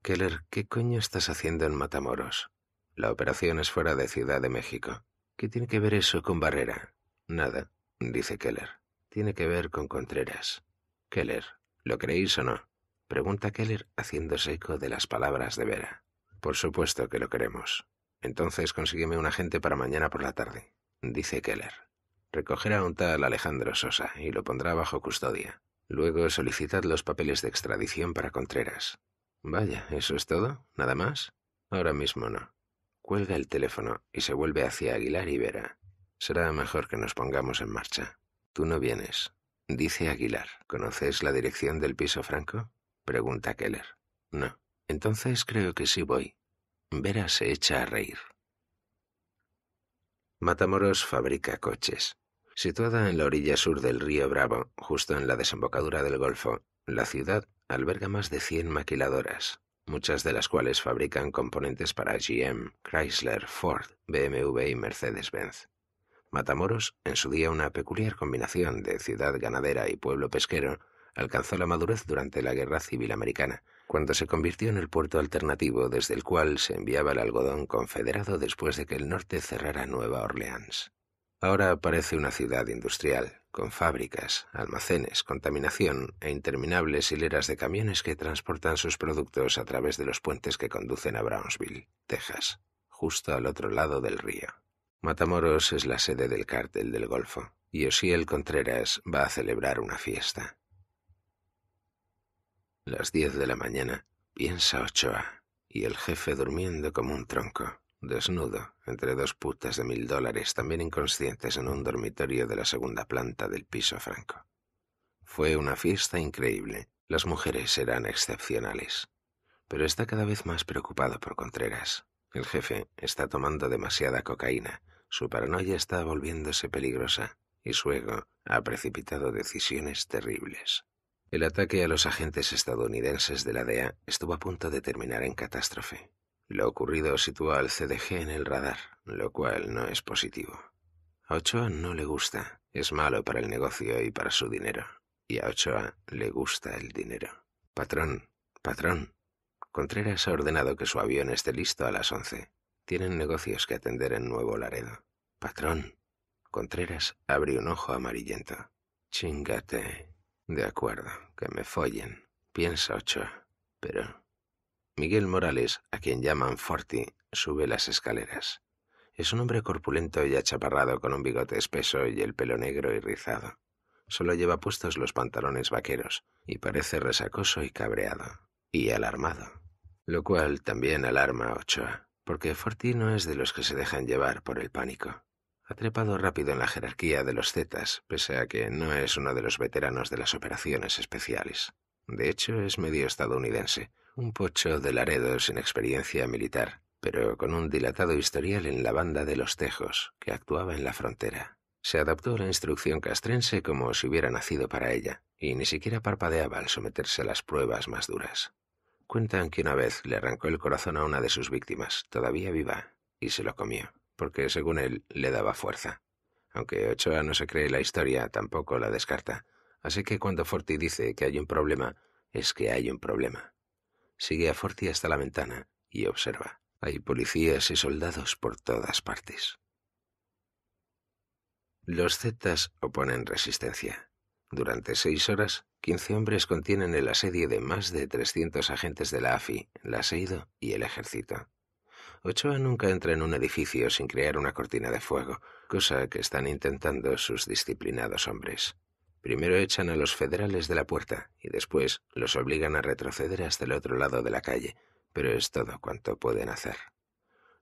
Keller, ¿qué coño estás haciendo en Matamoros? La operación es fuera de Ciudad de México. ¿Qué tiene que ver eso con Barrera? Nada, dice Keller. Tiene que ver con Contreras. Keller, ¿lo creéis o no? Pregunta Keller haciéndose eco de las palabras de Vera. Por supuesto que lo queremos. Entonces consígueme un agente para mañana por la tarde, dice Keller. Recogerá a un tal Alejandro Sosa y lo pondrá bajo custodia. Luego solicitad los papeles de extradición para Contreras. Vaya, ¿eso es todo? ¿Nada más? Ahora mismo no. Cuelga el teléfono y se vuelve hacia Aguilar y Vera. Será mejor que nos pongamos en marcha. Tú no vienes, dice Aguilar. ¿Conoces la dirección del piso franco? pregunta Keller. No. Entonces creo que sí voy, Vera se echa a reír. Matamoros fabrica coches. Situada en la orilla sur del río Bravo, justo en la desembocadura del Golfo, la ciudad alberga más de 100 maquiladoras, muchas de las cuales fabrican componentes para GM, Chrysler, Ford, BMW y Mercedes-Benz. Matamoros, en su día una peculiar combinación de ciudad ganadera y pueblo pesquero, alcanzó la madurez durante la Guerra Civil Americana, cuando se convirtió en el puerto alternativo desde el cual se enviaba el algodón confederado después de que el norte cerrara Nueva Orleans. Ahora aparece una ciudad industrial, con fábricas, almacenes, contaminación e interminables hileras de camiones que transportan sus productos a través de los puentes que conducen a Brownsville, Texas, justo al otro lado del río. Matamoros es la sede del cártel del Golfo, y Osiel Contreras va a celebrar una fiesta. Las diez de la mañana, piensa Ochoa, y el jefe durmiendo como un tronco, desnudo, entre dos putas de mil dólares también inconscientes en un dormitorio de la segunda planta del piso franco. Fue una fiesta increíble. Las mujeres eran excepcionales. Pero está cada vez más preocupado por Contreras. El jefe está tomando demasiada cocaína, su paranoia está volviéndose peligrosa y su ego ha precipitado decisiones terribles. El ataque a los agentes estadounidenses de la DEA estuvo a punto de terminar en catástrofe. Lo ocurrido sitúa al CDG en el radar, lo cual no es positivo. A Ochoa no le gusta, es malo para el negocio y para su dinero. Y a Ochoa le gusta el dinero. Patrón, patrón. Contreras ha ordenado que su avión esté listo a las once. Tienen negocios que atender en Nuevo Laredo. Patrón. Contreras abre un ojo amarillento. Chingate. De acuerdo, que me follen, piensa Ochoa. Pero... Miguel Morales, a quien llaman Forti, sube las escaleras. Es un hombre corpulento y achaparrado con un bigote espeso y el pelo negro y rizado. Solo lleva puestos los pantalones vaqueros y parece resacoso y cabreado, y alarmado. Lo cual también alarma a Ochoa, porque Forti no es de los que se dejan llevar por el pánico trepado rápido en la jerarquía de los Zetas, pese a que no es uno de los veteranos de las operaciones especiales. De hecho, es medio estadounidense, un pocho de Laredo sin experiencia militar, pero con un dilatado historial en la banda de los Tejos, que actuaba en la frontera. Se adaptó a la instrucción castrense como si hubiera nacido para ella, y ni siquiera parpadeaba al someterse a las pruebas más duras. Cuentan que una vez le arrancó el corazón a una de sus víctimas, todavía viva, y se lo comió porque según él le daba fuerza. Aunque Ochoa no se cree la historia, tampoco la descarta. Así que cuando Forti dice que hay un problema, es que hay un problema. Sigue a Forti hasta la ventana y observa. Hay policías y soldados por todas partes. Los Zetas oponen resistencia. Durante seis horas, quince hombres contienen el asedio de más de trescientos agentes de la AFI, la SEIDO y el ejército. Ochoa nunca entra en un edificio sin crear una cortina de fuego, cosa que están intentando sus disciplinados hombres. Primero echan a los federales de la puerta y después los obligan a retroceder hasta el otro lado de la calle, pero es todo cuanto pueden hacer.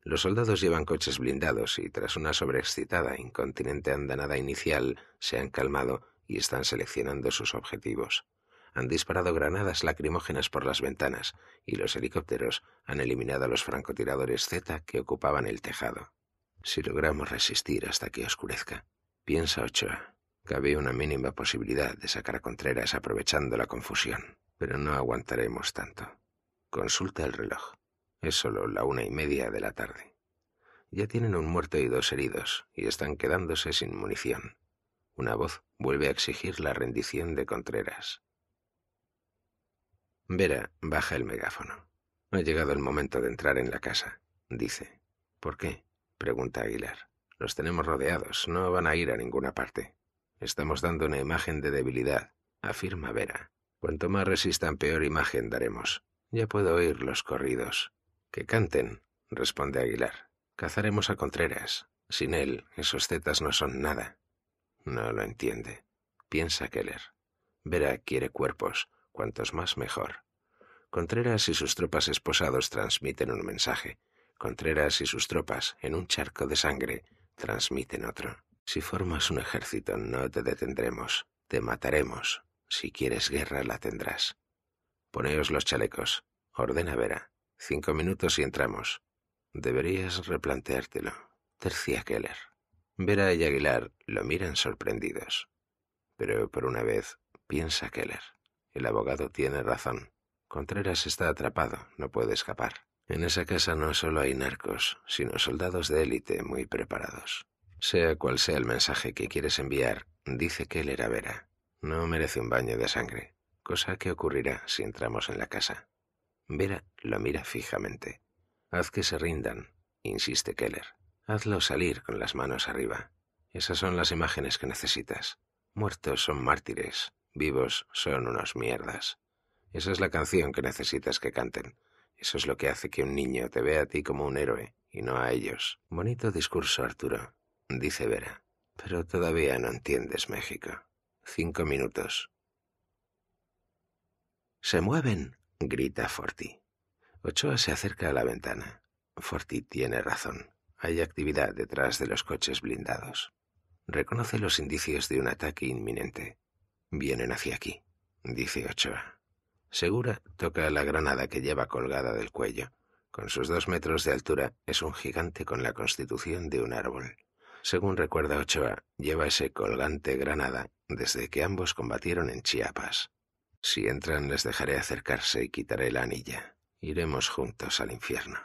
Los soldados llevan coches blindados y tras una sobreexcitada, incontinente andanada inicial, se han calmado y están seleccionando sus objetivos han disparado granadas lacrimógenas por las ventanas y los helicópteros han eliminado a los francotiradores Z que ocupaban el tejado. Si logramos resistir hasta que oscurezca, piensa Ochoa. Cabe una mínima posibilidad de sacar a Contreras aprovechando la confusión, pero no aguantaremos tanto. Consulta el reloj. Es solo la una y media de la tarde. Ya tienen un muerto y dos heridos, y están quedándose sin munición. Una voz vuelve a exigir la rendición de Contreras. Vera baja el megáfono. Ha llegado el momento de entrar en la casa, dice. ¿Por qué? pregunta Aguilar. Los tenemos rodeados, no van a ir a ninguna parte. Estamos dando una imagen de debilidad, afirma Vera. Cuanto más resistan, peor imagen daremos. Ya puedo oír los corridos. Que canten, responde Aguilar. Cazaremos a Contreras. Sin él, esos zetas no son nada. No lo entiende, piensa Keller. Vera quiere cuerpos, cuantos más mejor. Contreras y sus tropas esposados transmiten un mensaje. Contreras y sus tropas, en un charco de sangre, transmiten otro. Si formas un ejército, no te detendremos, te mataremos. Si quieres guerra, la tendrás. Poneos los chalecos, ordena Vera. Cinco minutos y entramos. Deberías replanteártelo, tercia Keller. Vera y Aguilar lo miran sorprendidos. Pero por una vez, piensa Keller. El abogado tiene razón. Contreras está atrapado, no puede escapar. En esa casa no solo hay narcos, sino soldados de élite muy preparados. Sea cual sea el mensaje que quieres enviar, dice Keller a Vera. No merece un baño de sangre, cosa que ocurrirá si entramos en la casa. Vera lo mira fijamente. Haz que se rindan, insiste Keller. Hazlo salir con las manos arriba. Esas son las imágenes que necesitas. Muertos son mártires, Vivos son unos mierdas. Esa es la canción que necesitas que canten. Eso es lo que hace que un niño te vea a ti como un héroe y no a ellos. Bonito discurso, Arturo, dice Vera. Pero todavía no entiendes México. Cinco minutos. Se mueven, grita Forti. Ochoa se acerca a la ventana. Forti tiene razón. Hay actividad detrás de los coches blindados. Reconoce los indicios de un ataque inminente. Vienen hacia aquí, dice Ochoa. Segura toca la granada que lleva colgada del cuello. Con sus dos metros de altura es un gigante con la constitución de un árbol. Según recuerda Ochoa, lleva ese colgante granada desde que ambos combatieron en Chiapas. Si entran les dejaré acercarse y quitaré la anilla. Iremos juntos al infierno.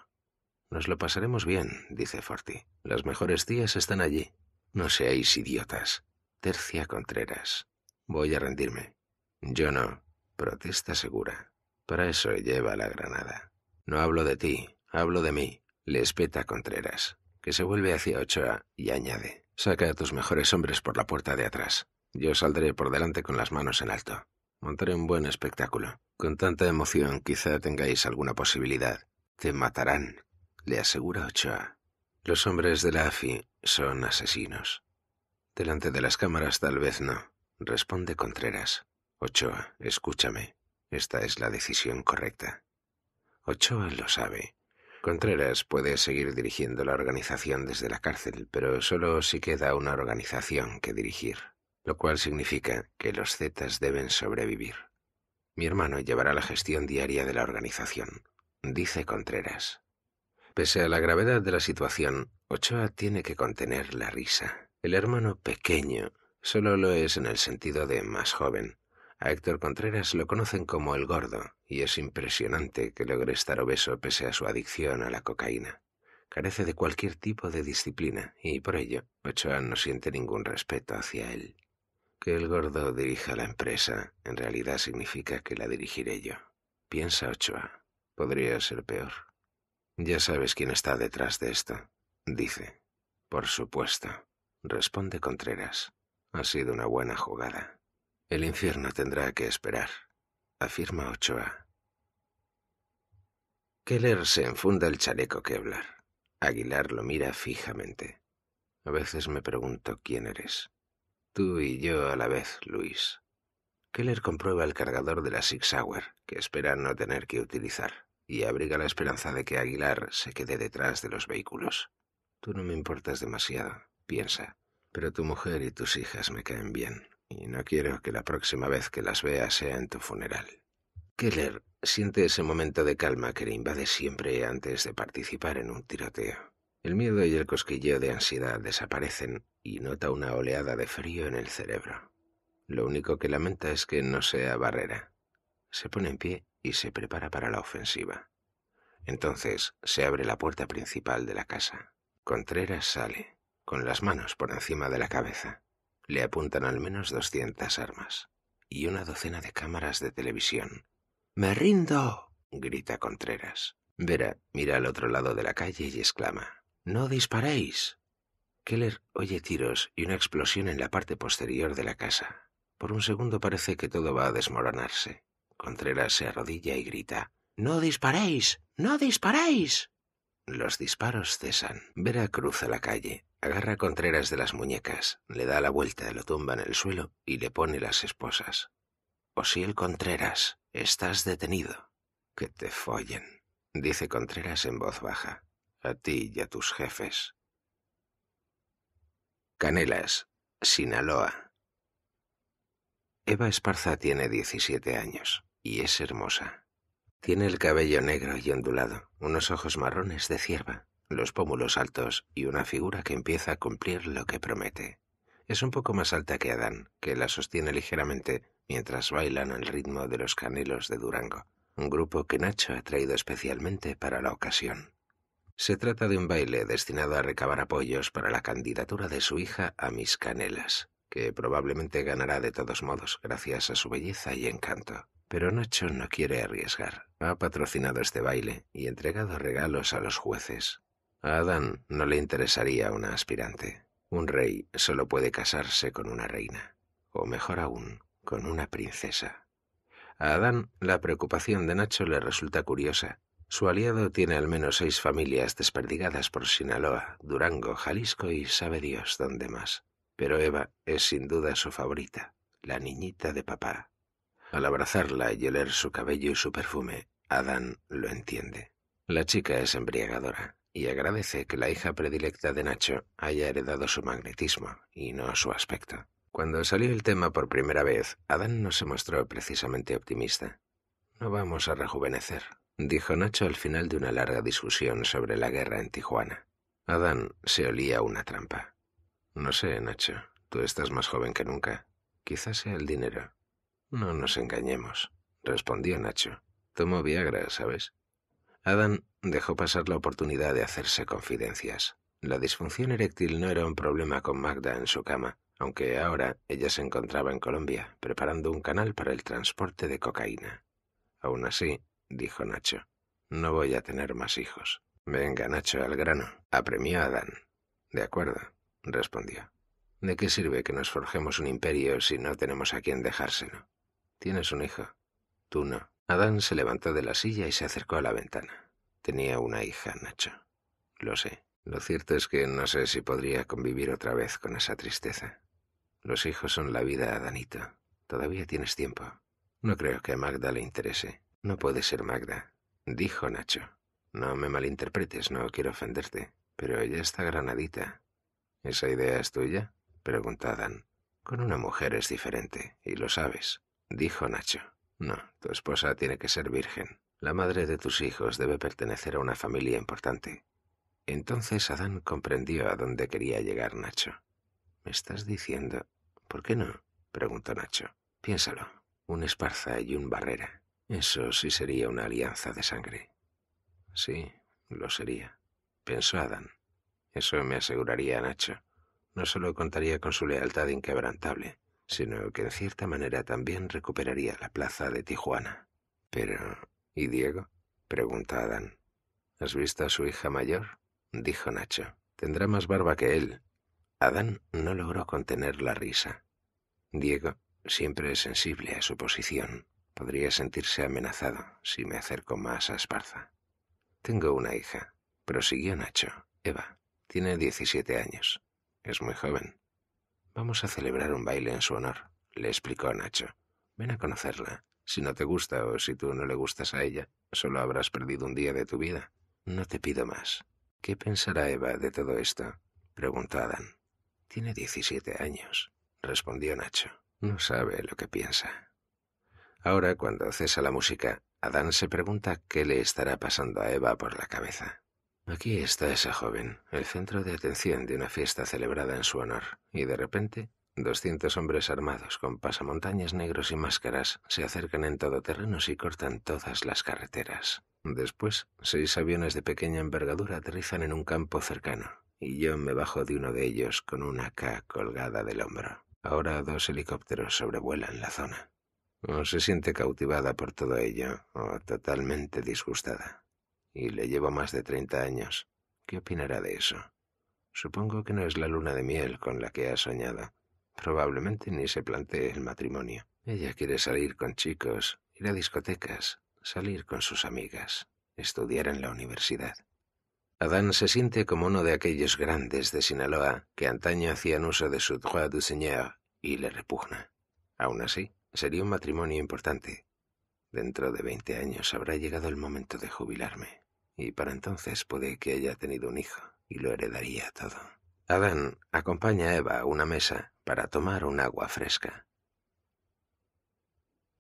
Nos lo pasaremos bien, dice Forti. «Las mejores días están allí. No seáis idiotas. Tercia Contreras. Voy a rendirme. Yo no. Protesta segura. Para eso lleva la granada. No hablo de ti, hablo de mí. Le espeta Contreras, que se vuelve hacia Ochoa y añade: Saca a tus mejores hombres por la puerta de atrás. Yo saldré por delante con las manos en alto. Montaré un buen espectáculo. Con tanta emoción quizá tengáis alguna posibilidad. Te matarán, le asegura Ochoa. Los hombres de la AFI son asesinos. Delante de las cámaras tal vez no, Responde Contreras. Ochoa, escúchame. Esta es la decisión correcta. Ochoa lo sabe. Contreras puede seguir dirigiendo la organización desde la cárcel, pero solo si queda una organización que dirigir, lo cual significa que los Zetas deben sobrevivir. Mi hermano llevará la gestión diaria de la organización, dice Contreras. Pese a la gravedad de la situación, Ochoa tiene que contener la risa. El hermano pequeño Solo lo es en el sentido de más joven. A Héctor Contreras lo conocen como el gordo, y es impresionante que logre estar obeso pese a su adicción a la cocaína. Carece de cualquier tipo de disciplina, y por ello, Ochoa no siente ningún respeto hacia él. Que el gordo dirija la empresa, en realidad significa que la dirigiré yo. Piensa Ochoa, podría ser peor. Ya sabes quién está detrás de esto, dice. Por supuesto, responde Contreras. Ha sido una buena jugada. El infierno tendrá que esperar, afirma Ochoa. Keller se enfunda el chaleco Kevlar. Aguilar lo mira fijamente. A veces me pregunto quién eres. Tú y yo a la vez, Luis. Keller comprueba el cargador de la Six Hour, que espera no tener que utilizar, y abriga la esperanza de que Aguilar se quede detrás de los vehículos. Tú no me importas demasiado, piensa. Pero tu mujer y tus hijas me caen bien, y no quiero que la próxima vez que las vea sea en tu funeral. Keller siente ese momento de calma que le invade siempre antes de participar en un tiroteo. El miedo y el cosquilleo de ansiedad desaparecen y nota una oleada de frío en el cerebro. Lo único que lamenta es que no sea barrera. Se pone en pie y se prepara para la ofensiva. Entonces se abre la puerta principal de la casa. Contreras sale. Con las manos por encima de la cabeza, le apuntan al menos doscientas armas y una docena de cámaras de televisión. ¡Me rindo! grita Contreras. Vera mira al otro lado de la calle y exclama: ¡No disparéis! Keller oye tiros y una explosión en la parte posterior de la casa. Por un segundo parece que todo va a desmoronarse. Contreras se arrodilla y grita: ¡No disparéis! ¡No disparéis! Los disparos cesan. Vera cruza la calle, agarra a Contreras de las muñecas, le da la vuelta, lo tumba en el suelo y le pone las esposas. —O si el Contreras, estás detenido. Que te follen, dice Contreras en voz baja, a ti y a tus jefes. Canelas, Sinaloa. Eva Esparza tiene diecisiete años y es hermosa. Tiene el cabello negro y ondulado, unos ojos marrones de cierva, los pómulos altos y una figura que empieza a cumplir lo que promete. Es un poco más alta que Adán, que la sostiene ligeramente mientras bailan al ritmo de los canelos de Durango, un grupo que Nacho ha traído especialmente para la ocasión. Se trata de un baile destinado a recabar apoyos para la candidatura de su hija a Mis Canelas, que probablemente ganará de todos modos gracias a su belleza y encanto. Pero Nacho no quiere arriesgar. Ha patrocinado este baile y entregado regalos a los jueces. A Adán no le interesaría una aspirante. Un rey solo puede casarse con una reina, o mejor aún, con una princesa. A Adán la preocupación de Nacho le resulta curiosa. Su aliado tiene al menos seis familias desperdigadas por Sinaloa, Durango, Jalisco y sabe Dios dónde más. Pero Eva es sin duda su favorita, la niñita de papá. Al abrazarla y oler su cabello y su perfume, Adán lo entiende. La chica es embriagadora y agradece que la hija predilecta de Nacho haya heredado su magnetismo y no su aspecto. Cuando salió el tema por primera vez, Adán no se mostró precisamente optimista. No vamos a rejuvenecer, dijo Nacho al final de una larga discusión sobre la guerra en Tijuana. Adán se olía una trampa. No sé, Nacho, tú estás más joven que nunca. Quizás sea el dinero. No nos engañemos, respondió Nacho. Tomo Viagra, ¿sabes? Adán dejó pasar la oportunidad de hacerse confidencias. La disfunción eréctil no era un problema con Magda en su cama, aunque ahora ella se encontraba en Colombia preparando un canal para el transporte de cocaína. Aún así, dijo Nacho, no voy a tener más hijos. Venga, Nacho, al grano. Apremió Adán. De acuerdo, respondió. ¿De qué sirve que nos forjemos un imperio si no tenemos a quien dejárselo? Tienes un hijo. Tú no. Adán se levantó de la silla y se acercó a la ventana. Tenía una hija, Nacho. Lo sé. Lo cierto es que no sé si podría convivir otra vez con esa tristeza. Los hijos son la vida, Adanito. Todavía tienes tiempo. No creo que a Magda le interese. No puede ser Magda, dijo Nacho. No me malinterpretes, no quiero ofenderte, pero ella está granadita. ¿Esa idea es tuya? preguntó Adán. Con una mujer es diferente, y lo sabes dijo Nacho. No, tu esposa tiene que ser virgen. La madre de tus hijos debe pertenecer a una familia importante. Entonces Adán comprendió a dónde quería llegar Nacho. ¿Me estás diciendo? ¿Por qué no? preguntó Nacho. Piénsalo. Un esparza y un barrera. Eso sí sería una alianza de sangre. Sí, lo sería, pensó Adán. Eso me aseguraría Nacho. No solo contaría con su lealtad inquebrantable, sino que en cierta manera también recuperaría la plaza de Tijuana. Pero, ¿y Diego? preguntó Adán. ¿Has visto a su hija mayor? dijo Nacho. Tendrá más barba que él. Adán no logró contener la risa. Diego, siempre es sensible a su posición, podría sentirse amenazado si me acerco más a Esparza. Tengo una hija, prosiguió Nacho, Eva. Tiene diecisiete años. Es muy joven. Vamos a celebrar un baile en su honor, le explicó Nacho. Ven a conocerla. Si no te gusta o si tú no le gustas a ella, solo habrás perdido un día de tu vida. No te pido más. ¿Qué pensará Eva de todo esto? preguntó Adán. Tiene diecisiete años, respondió Nacho. No sabe lo que piensa. Ahora, cuando cesa la música, Adán se pregunta qué le estará pasando a Eva por la cabeza. Aquí está esa joven, el centro de atención de una fiesta celebrada en su honor, y de repente, doscientos hombres armados con pasamontañas negros y máscaras se acercan en todoterrenos y cortan todas las carreteras. Después, seis aviones de pequeña envergadura aterrizan en un campo cercano, y yo me bajo de uno de ellos con una K colgada del hombro. Ahora dos helicópteros sobrevuelan la zona. O se siente cautivada por todo ello, o totalmente disgustada y le llevo más de treinta años. ¿Qué opinará de eso? Supongo que no es la luna de miel con la que ha soñado. Probablemente ni se plantee el matrimonio. Ella quiere salir con chicos, ir a discotecas, salir con sus amigas, estudiar en la universidad. Adán se siente como uno de aquellos grandes de Sinaloa que antaño hacían uso de su droit du seigneur y le repugna. Aún así, sería un matrimonio importante. Dentro de veinte años habrá llegado el momento de jubilarme y para entonces puede que haya tenido un hijo y lo heredaría todo. Adán acompaña a Eva a una mesa para tomar un agua fresca.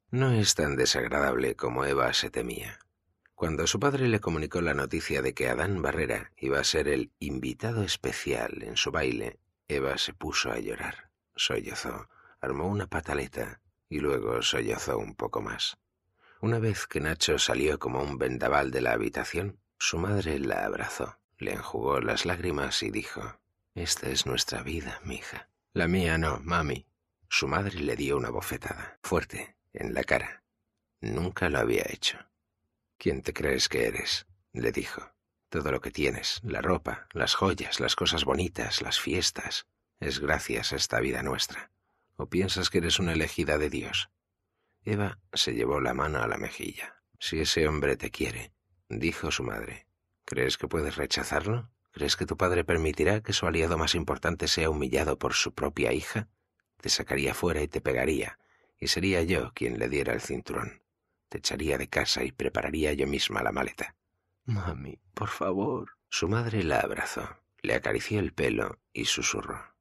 No es tan desagradable como Eva se temía. Cuando su padre le comunicó la noticia de que Adán Barrera iba a ser el invitado especial en su baile, Eva se puso a llorar, sollozó, armó una pataleta y luego sollozó un poco más. Una vez que Nacho salió como un vendaval de la habitación, su madre la abrazó, le enjugó las lágrimas y dijo, Esta es nuestra vida, mija. La mía no, mami. Su madre le dio una bofetada, fuerte, en la cara. Nunca lo había hecho. ¿Quién te crees que eres? le dijo. Todo lo que tienes, la ropa, las joyas, las cosas bonitas, las fiestas, es gracias a esta vida nuestra. ¿O piensas que eres una elegida de Dios? Eva se llevó la mano a la mejilla. Si ese hombre te quiere, dijo su madre. ¿Crees que puedes rechazarlo? ¿Crees que tu padre permitirá que su aliado más importante sea humillado por su propia hija? Te sacaría fuera y te pegaría, y sería yo quien le diera el cinturón. Te echaría de casa y prepararía yo misma la maleta. Mami, por favor. Su madre la abrazó, le acarició el pelo y susurró.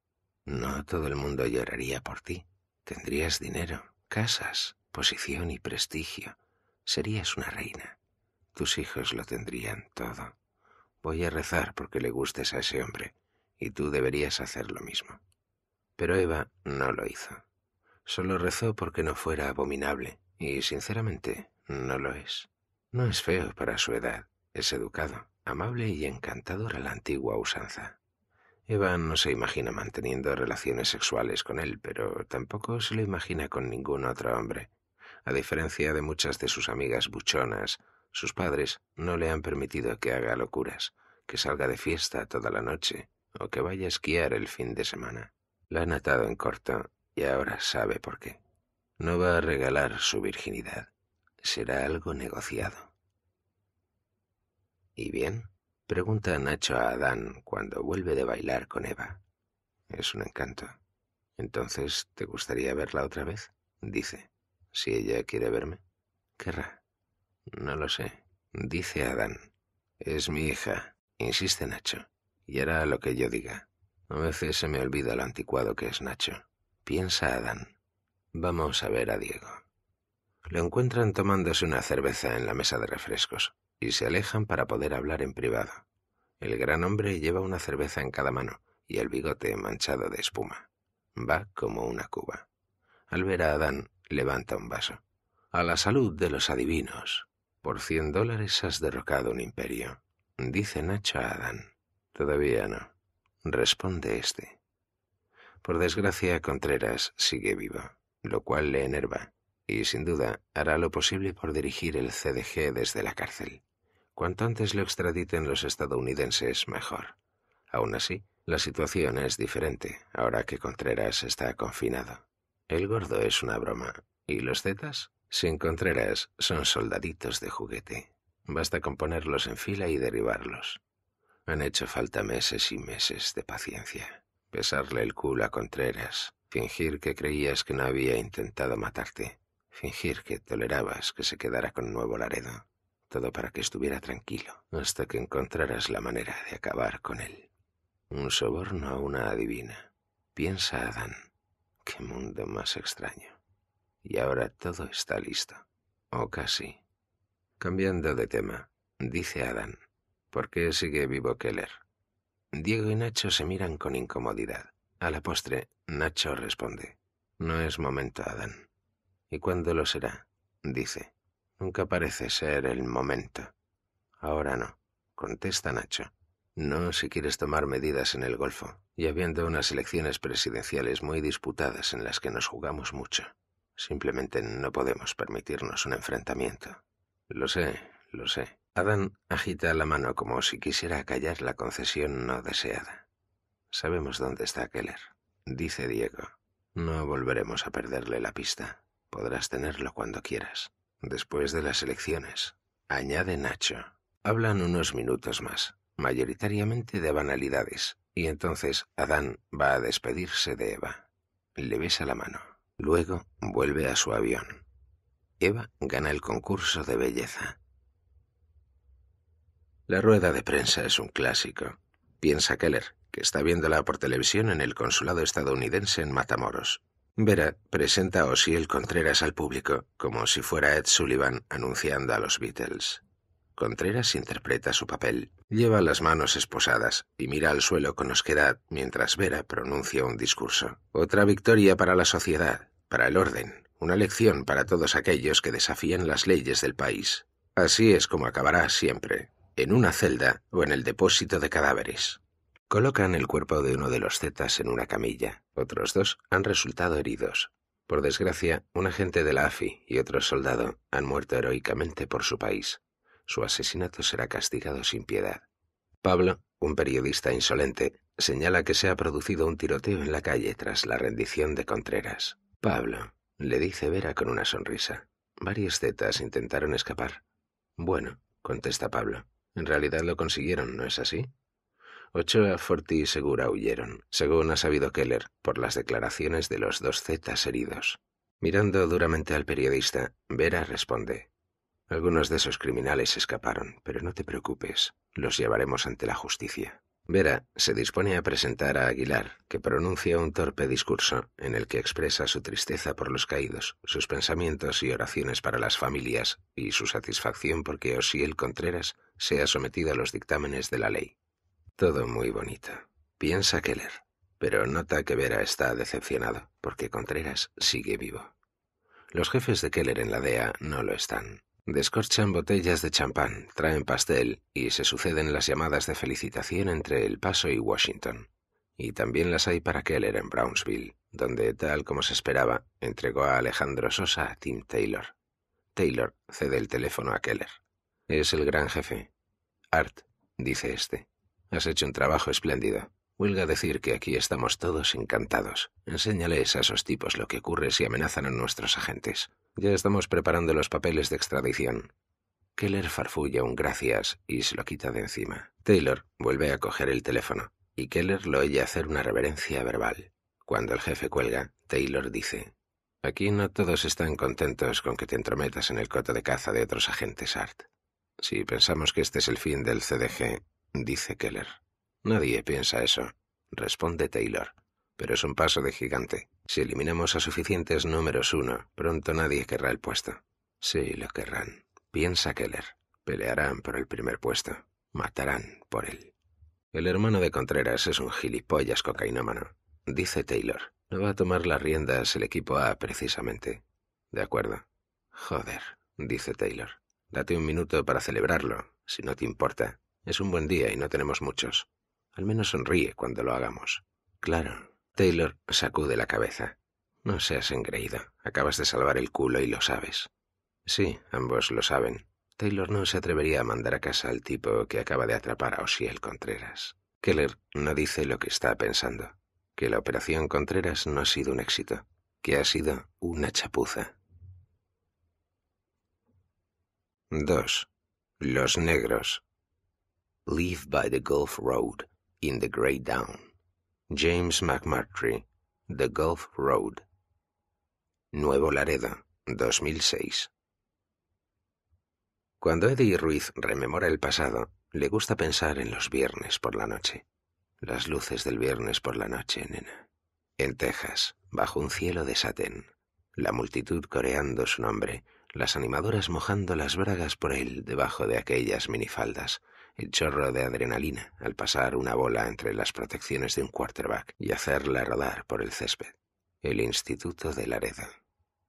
No todo el mundo lloraría por ti. Tendrías dinero, casas, posición y prestigio. Serías una reina. Tus hijos lo tendrían todo. Voy a rezar porque le gustes a ese hombre, y tú deberías hacer lo mismo. Pero Eva no lo hizo. Solo rezó porque no fuera abominable, y sinceramente no lo es. No es feo para su edad, es educado, amable y encantador a la antigua usanza. Eva no se imagina manteniendo relaciones sexuales con él, pero tampoco se lo imagina con ningún otro hombre. A diferencia de muchas de sus amigas buchonas sus padres no le han permitido que haga locuras, que salga de fiesta toda la noche o que vaya a esquiar el fin de semana. La han atado en corto y ahora sabe por qué. No va a regalar su virginidad. Será algo negociado. ¿Y bien? Pregunta Nacho a Adán cuando vuelve de bailar con Eva. Es un encanto. Entonces, ¿te gustaría verla otra vez? Dice. Si ella quiere verme, querrá. No lo sé, dice Adán. Es mi hija, insiste Nacho, y hará lo que yo diga. A veces se me olvida lo anticuado que es Nacho. Piensa Adán. Vamos a ver a Diego. Lo encuentran tomándose una cerveza en la mesa de refrescos y se alejan para poder hablar en privado. El gran hombre lleva una cerveza en cada mano y el bigote manchado de espuma. Va como una cuba. Al ver a Adán, levanta un vaso. A la salud de los adivinos, por cien dólares has derrocado un imperio, dice Nacho a Adán. Todavía no, responde este. Por desgracia, Contreras sigue vivo, lo cual le enerva, y sin duda hará lo posible por dirigir el CDG desde la cárcel. Cuanto antes lo extraditen los estadounidenses, mejor. Aún así, la situación es diferente ahora que Contreras está confinado. El gordo es una broma. ¿Y los zetas? Sin Contreras, son soldaditos de juguete. Basta con ponerlos en fila y derribarlos. Han hecho falta meses y meses de paciencia. Pesarle el culo a Contreras, fingir que creías que no había intentado matarte, fingir que tolerabas que se quedara con Nuevo Laredo. Todo para que estuviera tranquilo, hasta que encontraras la manera de acabar con él. Un soborno a una adivina. Piensa Adán. Qué mundo más extraño y ahora todo está listo, o casi. Cambiando de tema, dice Adán, ¿por qué sigue vivo Keller? Diego y Nacho se miran con incomodidad. A la postre, Nacho responde, no es momento, Adán. ¿Y cuándo lo será? dice. Nunca parece ser el momento. Ahora no, contesta Nacho. No si quieres tomar medidas en el Golfo, y habiendo unas elecciones presidenciales muy disputadas en las que nos jugamos mucho. Simplemente no podemos permitirnos un enfrentamiento. Lo sé, lo sé. Adán agita la mano como si quisiera callar la concesión no deseada. Sabemos dónde está Keller, dice Diego. No volveremos a perderle la pista. Podrás tenerlo cuando quieras. Después de las elecciones, añade Nacho. Hablan unos minutos más, mayoritariamente de banalidades, y entonces Adán va a despedirse de Eva. Le besa la mano. Luego vuelve a su avión. Eva gana el concurso de belleza. La rueda de prensa es un clásico, piensa Keller, que está viéndola por televisión en el consulado estadounidense en Matamoros. Vera presenta a Osiel Contreras al público como si fuera Ed Sullivan anunciando a los Beatles. Contreras interpreta su papel. Lleva las manos esposadas y mira al suelo con osquedad mientras Vera pronuncia un discurso. Otra victoria para la sociedad, para el orden, una lección para todos aquellos que desafían las leyes del país. Así es como acabará siempre, en una celda o en el depósito de cadáveres. Colocan el cuerpo de uno de los Zetas en una camilla. Otros dos han resultado heridos. Por desgracia, un agente de la AFI y otro soldado han muerto heroicamente por su país su asesinato será castigado sin piedad. Pablo, un periodista insolente, señala que se ha producido un tiroteo en la calle tras la rendición de Contreras. Pablo, le dice Vera con una sonrisa. Varios zetas intentaron escapar. Bueno, contesta Pablo. En realidad lo consiguieron, ¿no es así? Ochoa, Forti y Segura huyeron, según ha sabido Keller, por las declaraciones de los dos zetas heridos. Mirando duramente al periodista, Vera responde. Algunos de esos criminales escaparon, pero no te preocupes, los llevaremos ante la justicia. Vera se dispone a presentar a Aguilar, que pronuncia un torpe discurso en el que expresa su tristeza por los caídos, sus pensamientos y oraciones para las familias y su satisfacción porque Osiel Contreras sea sometido a los dictámenes de la ley. Todo muy bonito, piensa Keller, pero nota que Vera está decepcionado porque Contreras sigue vivo. Los jefes de Keller en la DEA no lo están. Descorchan botellas de champán, traen pastel y se suceden las llamadas de felicitación entre El Paso y Washington. Y también las hay para Keller en Brownsville, donde, tal como se esperaba, entregó a Alejandro Sosa a Tim Taylor. Taylor cede el teléfono a Keller. Es el gran jefe. Art, dice este. Has hecho un trabajo espléndido. Huelga decir que aquí estamos todos encantados. Enséñales a esos tipos lo que ocurre si amenazan a nuestros agentes. Ya estamos preparando los papeles de extradición. Keller farfulla un gracias y se lo quita de encima. Taylor vuelve a coger el teléfono y Keller lo oye hacer una reverencia verbal. Cuando el jefe cuelga, Taylor dice, Aquí no todos están contentos con que te entrometas en el coto de caza de otros agentes ART. Si pensamos que este es el fin del CDG, dice Keller. Nadie piensa eso, responde Taylor pero es un paso de gigante. Si eliminamos a suficientes números uno, pronto nadie querrá el puesto. Sí, lo querrán. Piensa Keller. Pelearán por el primer puesto. Matarán por él. El hermano de Contreras es un gilipollas cocainómano. Dice Taylor. No va a tomar las riendas el equipo A precisamente. De acuerdo. Joder, dice Taylor. Date un minuto para celebrarlo, si no te importa. Es un buen día y no tenemos muchos. Al menos sonríe cuando lo hagamos. Claro, Taylor sacude la cabeza. No seas engreído. Acabas de salvar el culo y lo sabes. Sí, ambos lo saben. Taylor no se atrevería a mandar a casa al tipo que acaba de atrapar a Osiel Contreras. Keller no dice lo que está pensando, que la operación Contreras no ha sido un éxito, que ha sido una chapuza. 2. Los negros. Live by the Gulf Road in the Grey Down. James McMurtry, The Gulf Road. Nuevo Laredo, 2006. Cuando Eddie Ruiz rememora el pasado, le gusta pensar en los viernes por la noche. Las luces del viernes por la noche, nena. En Texas, bajo un cielo de satén, la multitud coreando su nombre, las animadoras mojando las bragas por él debajo de aquellas minifaldas, el chorro de adrenalina al pasar una bola entre las protecciones de un quarterback y hacerla rodar por el césped. El Instituto de Lareda.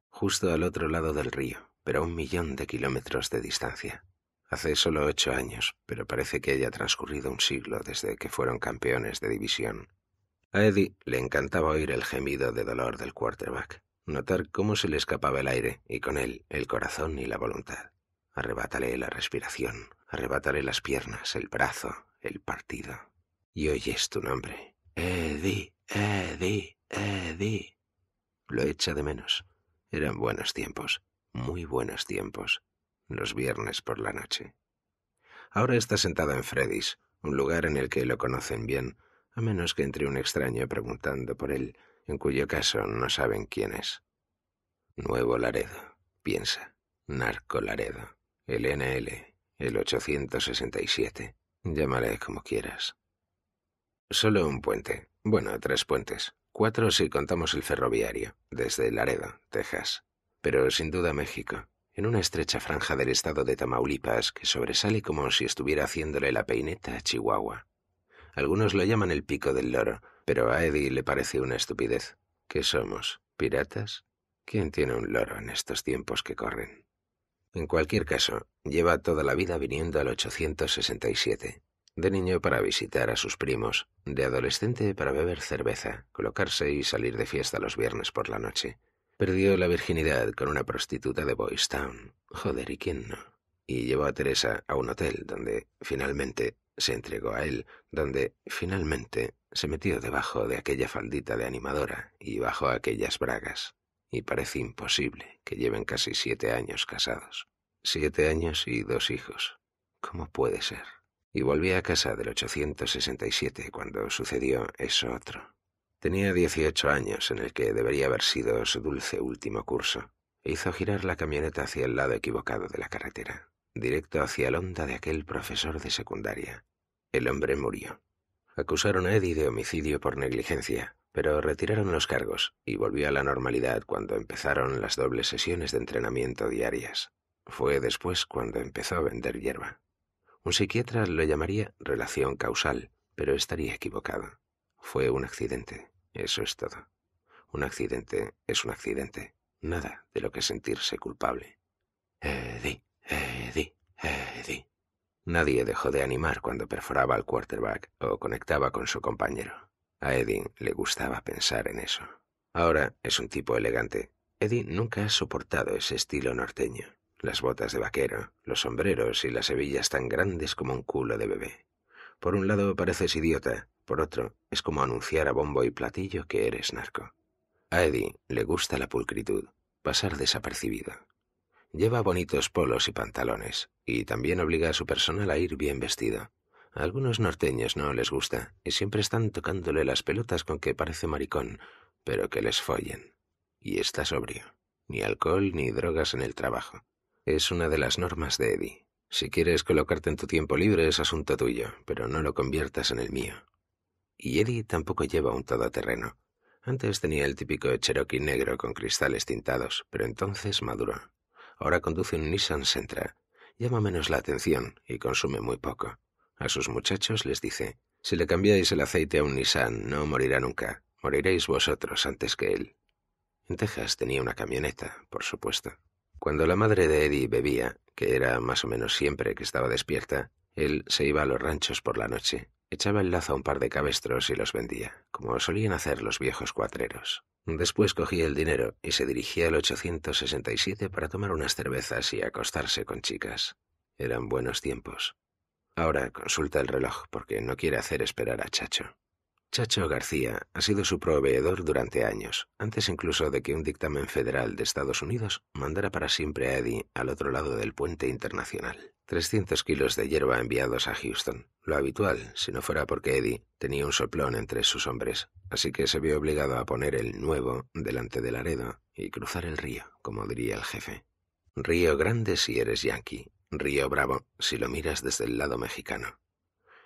Justo al otro lado del río, pero a un millón de kilómetros de distancia. Hace solo ocho años, pero parece que haya transcurrido un siglo desde que fueron campeones de división. A Eddie le encantaba oír el gemido de dolor del quarterback, notar cómo se le escapaba el aire y con él el corazón y la voluntad. Arrebátale la respiración, Arrebataré las piernas, el brazo, el partido. Y oyes tu nombre. Eddie, Eddie, Eddie. Lo echa de menos. Eran buenos tiempos, muy buenos tiempos, los viernes por la noche. Ahora está sentado en Freddy's, un lugar en el que lo conocen bien, a menos que entre un extraño preguntando por él, en cuyo caso no saben quién es. Nuevo Laredo, piensa. Narco Laredo. El NL, el 867. Llámale como quieras. Solo un puente. Bueno, tres puentes. Cuatro si contamos el ferroviario, desde Laredo, Texas. Pero sin duda México, en una estrecha franja del estado de Tamaulipas que sobresale como si estuviera haciéndole la peineta a Chihuahua. Algunos lo llaman el pico del loro, pero a Eddie le parece una estupidez. ¿Qué somos? ¿Piratas? ¿Quién tiene un loro en estos tiempos que corren? En cualquier caso, lleva toda la vida viniendo al 867. De niño para visitar a sus primos, de adolescente para beber cerveza, colocarse y salir de fiesta los viernes por la noche. Perdió la virginidad con una prostituta de Boys Town. Joder, ¿y quién no? Y llevó a Teresa a un hotel donde finalmente se entregó a él, donde finalmente se metió debajo de aquella faldita de animadora y bajo aquellas bragas y parece imposible que lleven casi siete años casados. Siete años y dos hijos. ¿Cómo puede ser? Y volví a casa del 867 cuando sucedió eso otro. Tenía 18 años en el que debería haber sido su dulce último curso. E hizo girar la camioneta hacia el lado equivocado de la carretera, directo hacia la onda de aquel profesor de secundaria. El hombre murió. Acusaron a Eddie de homicidio por negligencia, pero retiraron los cargos y volvió a la normalidad cuando empezaron las dobles sesiones de entrenamiento diarias. Fue después cuando empezó a vender hierba. Un psiquiatra lo llamaría relación causal, pero estaría equivocado. Fue un accidente, eso es todo. Un accidente es un accidente, nada de lo que sentirse culpable. Eh, di, Eddie, eh, eh, di. Nadie dejó de animar cuando perforaba al quarterback o conectaba con su compañero. A Eddie le gustaba pensar en eso. Ahora es un tipo elegante. Eddie nunca ha soportado ese estilo norteño. Las botas de vaquero, los sombreros y las hebillas tan grandes como un culo de bebé. Por un lado pareces idiota, por otro es como anunciar a bombo y platillo que eres narco. A Eddie le gusta la pulcritud, pasar desapercibido. Lleva bonitos polos y pantalones, y también obliga a su personal a ir bien vestido algunos norteños no les gusta y siempre están tocándole las pelotas con que parece maricón, pero que les follen. Y está sobrio. Ni alcohol ni drogas en el trabajo. Es una de las normas de Eddie. Si quieres colocarte en tu tiempo libre es asunto tuyo, pero no lo conviertas en el mío. Y Eddie tampoco lleva un todoterreno. Antes tenía el típico Cherokee negro con cristales tintados, pero entonces maduró. Ahora conduce un Nissan Sentra. Llama menos la atención y consume muy poco. A sus muchachos les dice, si le cambiáis el aceite a un Nissan, no morirá nunca. Moriréis vosotros antes que él. En Texas tenía una camioneta, por supuesto. Cuando la madre de Eddie bebía, que era más o menos siempre que estaba despierta, él se iba a los ranchos por la noche, echaba el lazo a un par de cabestros y los vendía, como solían hacer los viejos cuatreros. Después cogía el dinero y se dirigía al 867 para tomar unas cervezas y acostarse con chicas. Eran buenos tiempos. Ahora consulta el reloj porque no quiere hacer esperar a Chacho. Chacho García ha sido su proveedor durante años, antes incluso de que un dictamen federal de Estados Unidos mandara para siempre a Eddie al otro lado del puente internacional. 300 kilos de hierba enviados a Houston, lo habitual, si no fuera porque Eddie tenía un soplón entre sus hombres, así que se vio obligado a poner el nuevo delante del Laredo y cruzar el río, como diría el jefe. Río Grande si eres yankee, Río Bravo, si lo miras desde el lado mexicano.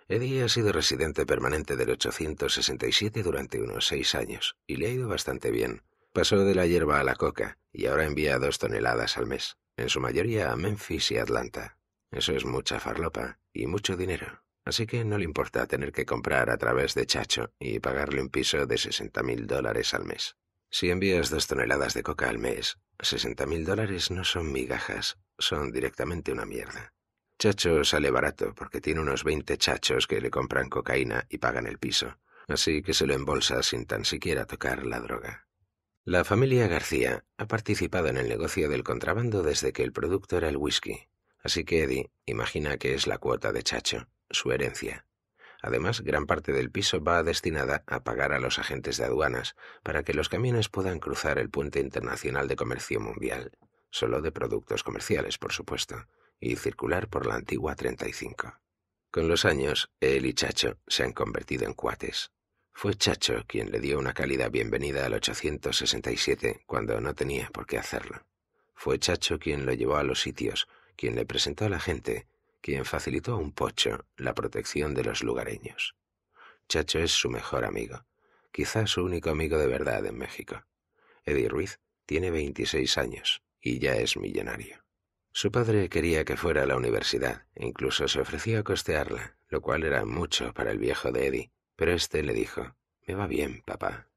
Eddie ha sido residente permanente del 867 durante unos seis años y le ha ido bastante bien. Pasó de la hierba a la coca y ahora envía dos toneladas al mes, en su mayoría a Memphis y Atlanta. Eso es mucha farlopa y mucho dinero, así que no le importa tener que comprar a través de Chacho y pagarle un piso de 60 mil dólares al mes. Si envías dos toneladas de coca al mes, 60 mil dólares no son migajas, son directamente una mierda. Chacho sale barato porque tiene unos 20 chachos que le compran cocaína y pagan el piso, así que se lo embolsa sin tan siquiera tocar la droga. La familia García ha participado en el negocio del contrabando desde que el producto era el whisky, así que Eddie imagina que es la cuota de Chacho, su herencia. Además, gran parte del piso va destinada a pagar a los agentes de aduanas para que los camiones puedan cruzar el puente internacional de comercio mundial solo de productos comerciales, por supuesto, y circular por la antigua 35. Con los años, él y Chacho se han convertido en cuates. Fue Chacho quien le dio una cálida bienvenida al 867 cuando no tenía por qué hacerlo. Fue Chacho quien lo llevó a los sitios, quien le presentó a la gente, quien facilitó a un pocho la protección de los lugareños. Chacho es su mejor amigo, quizás su único amigo de verdad en México. Eddie Ruiz tiene 26 años y ya es millonario. Su padre quería que fuera a la universidad, incluso se ofreció a costearla, lo cual era mucho para el viejo de Eddie, pero éste le dijo, Me va bien, papá.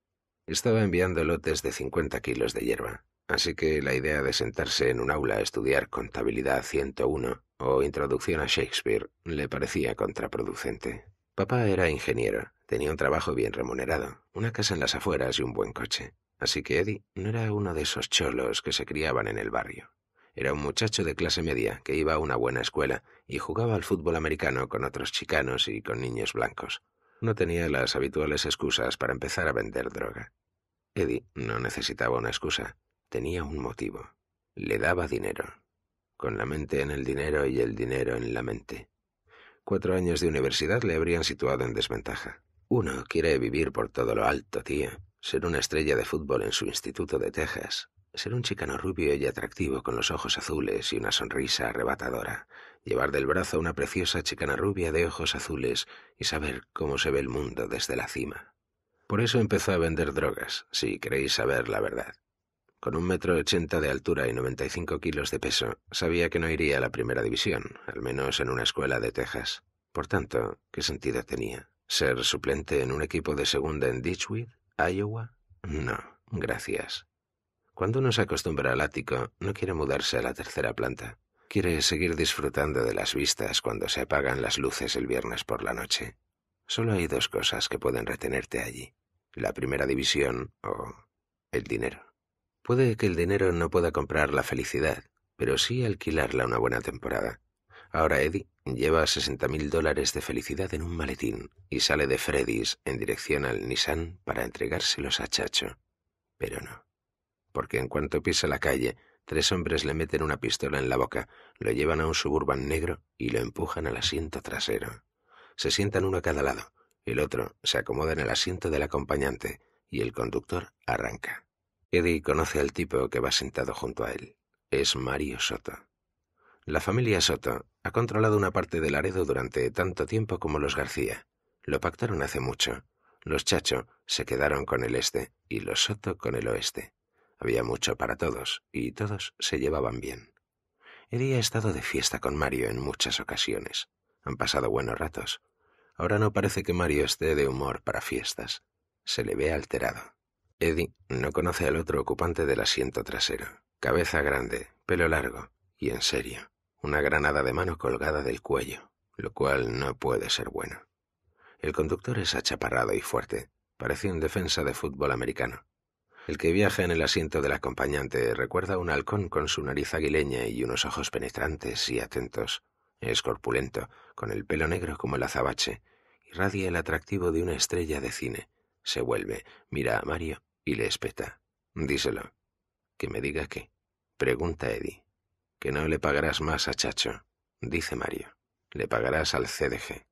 Estaba enviando lotes de 50 kilos de hierba, así que la idea de sentarse en un aula a estudiar Contabilidad 101 o Introducción a Shakespeare le parecía contraproducente. Papá era ingeniero, tenía un trabajo bien remunerado, una casa en las afueras y un buen coche. Así que Eddie no era uno de esos cholos que se criaban en el barrio. Era un muchacho de clase media que iba a una buena escuela y jugaba al fútbol americano con otros chicanos y con niños blancos. No tenía las habituales excusas para empezar a vender droga. Eddie no necesitaba una excusa, tenía un motivo. Le daba dinero. Con la mente en el dinero y el dinero en la mente. Cuatro años de universidad le habrían situado en desventaja. Uno quiere vivir por todo lo alto, tía ser una estrella de fútbol en su instituto de Texas, ser un chicano rubio y atractivo con los ojos azules y una sonrisa arrebatadora, llevar del brazo a una preciosa chicana rubia de ojos azules y saber cómo se ve el mundo desde la cima. Por eso empezó a vender drogas, si queréis saber la verdad. Con un metro ochenta de altura y noventa y cinco kilos de peso, sabía que no iría a la primera división, al menos en una escuela de Texas. Por tanto, ¿qué sentido tenía? ¿Ser suplente en un equipo de segunda en ¿Iowa? No, gracias. Cuando uno se acostumbra al ático, no quiere mudarse a la tercera planta. Quiere seguir disfrutando de las vistas cuando se apagan las luces el viernes por la noche. Solo hay dos cosas que pueden retenerte allí. La primera división o el dinero. Puede que el dinero no pueda comprar la felicidad, pero sí alquilarla una buena temporada. Ahora Eddie lleva sesenta mil dólares de felicidad en un maletín y sale de Freddy's en dirección al Nissan para entregárselos a Chacho. Pero no. Porque en cuanto pisa la calle, tres hombres le meten una pistola en la boca, lo llevan a un suburban negro y lo empujan al asiento trasero. Se sientan uno a cada lado, el otro se acomoda en el asiento del acompañante y el conductor arranca. Eddie conoce al tipo que va sentado junto a él. Es Mario Soto. La familia Soto ha controlado una parte del Laredo durante tanto tiempo como los García. Lo pactaron hace mucho. Los Chacho se quedaron con el este y los Soto con el oeste. Había mucho para todos y todos se llevaban bien. Eddie ha estado de fiesta con Mario en muchas ocasiones. Han pasado buenos ratos. Ahora no parece que Mario esté de humor para fiestas. Se le ve alterado. Eddie no conoce al otro ocupante del asiento trasero. Cabeza grande, pelo largo y en serio una granada de mano colgada del cuello, lo cual no puede ser bueno. El conductor es achaparrado y fuerte, parece un defensa de fútbol americano. El que viaja en el asiento del acompañante recuerda a un halcón con su nariz aguileña y unos ojos penetrantes y atentos. Es corpulento, con el pelo negro como el azabache, irradia el atractivo de una estrella de cine. Se vuelve, mira a Mario y le espeta. Díselo. ¿Que me diga qué? Pregunta Eddie que no le pagarás más a Chacho, dice Mario. Le pagarás al CDG.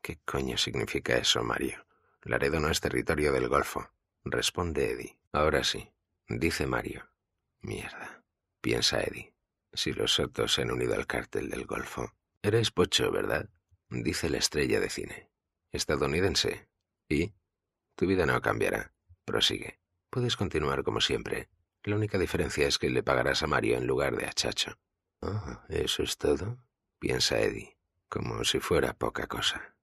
¿Qué coño significa eso, Mario? Laredo no es territorio del Golfo, responde Eddie. Ahora sí, dice Mario. Mierda, piensa Eddie. Si los otros se han unido al cártel del Golfo. Eres pocho, ¿verdad? dice la estrella de cine. Estadounidense. ¿Y? Tu vida no cambiará. Prosigue. Puedes continuar como siempre. La única diferencia es que le pagarás a Mario en lugar de a Chacho. Ah, ¿Eso es todo? piensa Eddie, como si fuera poca cosa.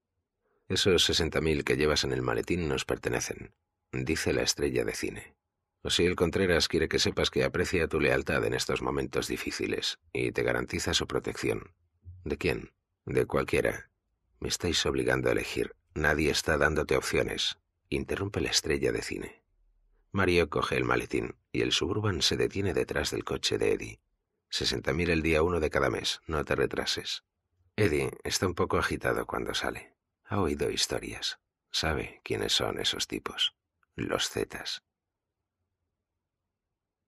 Esos sesenta mil que llevas en el maletín nos pertenecen, dice la estrella de cine. «O si el Contreras quiere que sepas que aprecia tu lealtad en estos momentos difíciles y te garantiza su protección. ¿De quién? De cualquiera. Me estáis obligando a elegir. Nadie está dándote opciones. Interrumpe la estrella de cine. Mario coge el maletín y el suburban se detiene detrás del coche de Eddie. 60.000 el día uno de cada mes, no te retrases. Eddie está un poco agitado cuando sale. Ha oído historias. Sabe quiénes son esos tipos. Los Zetas.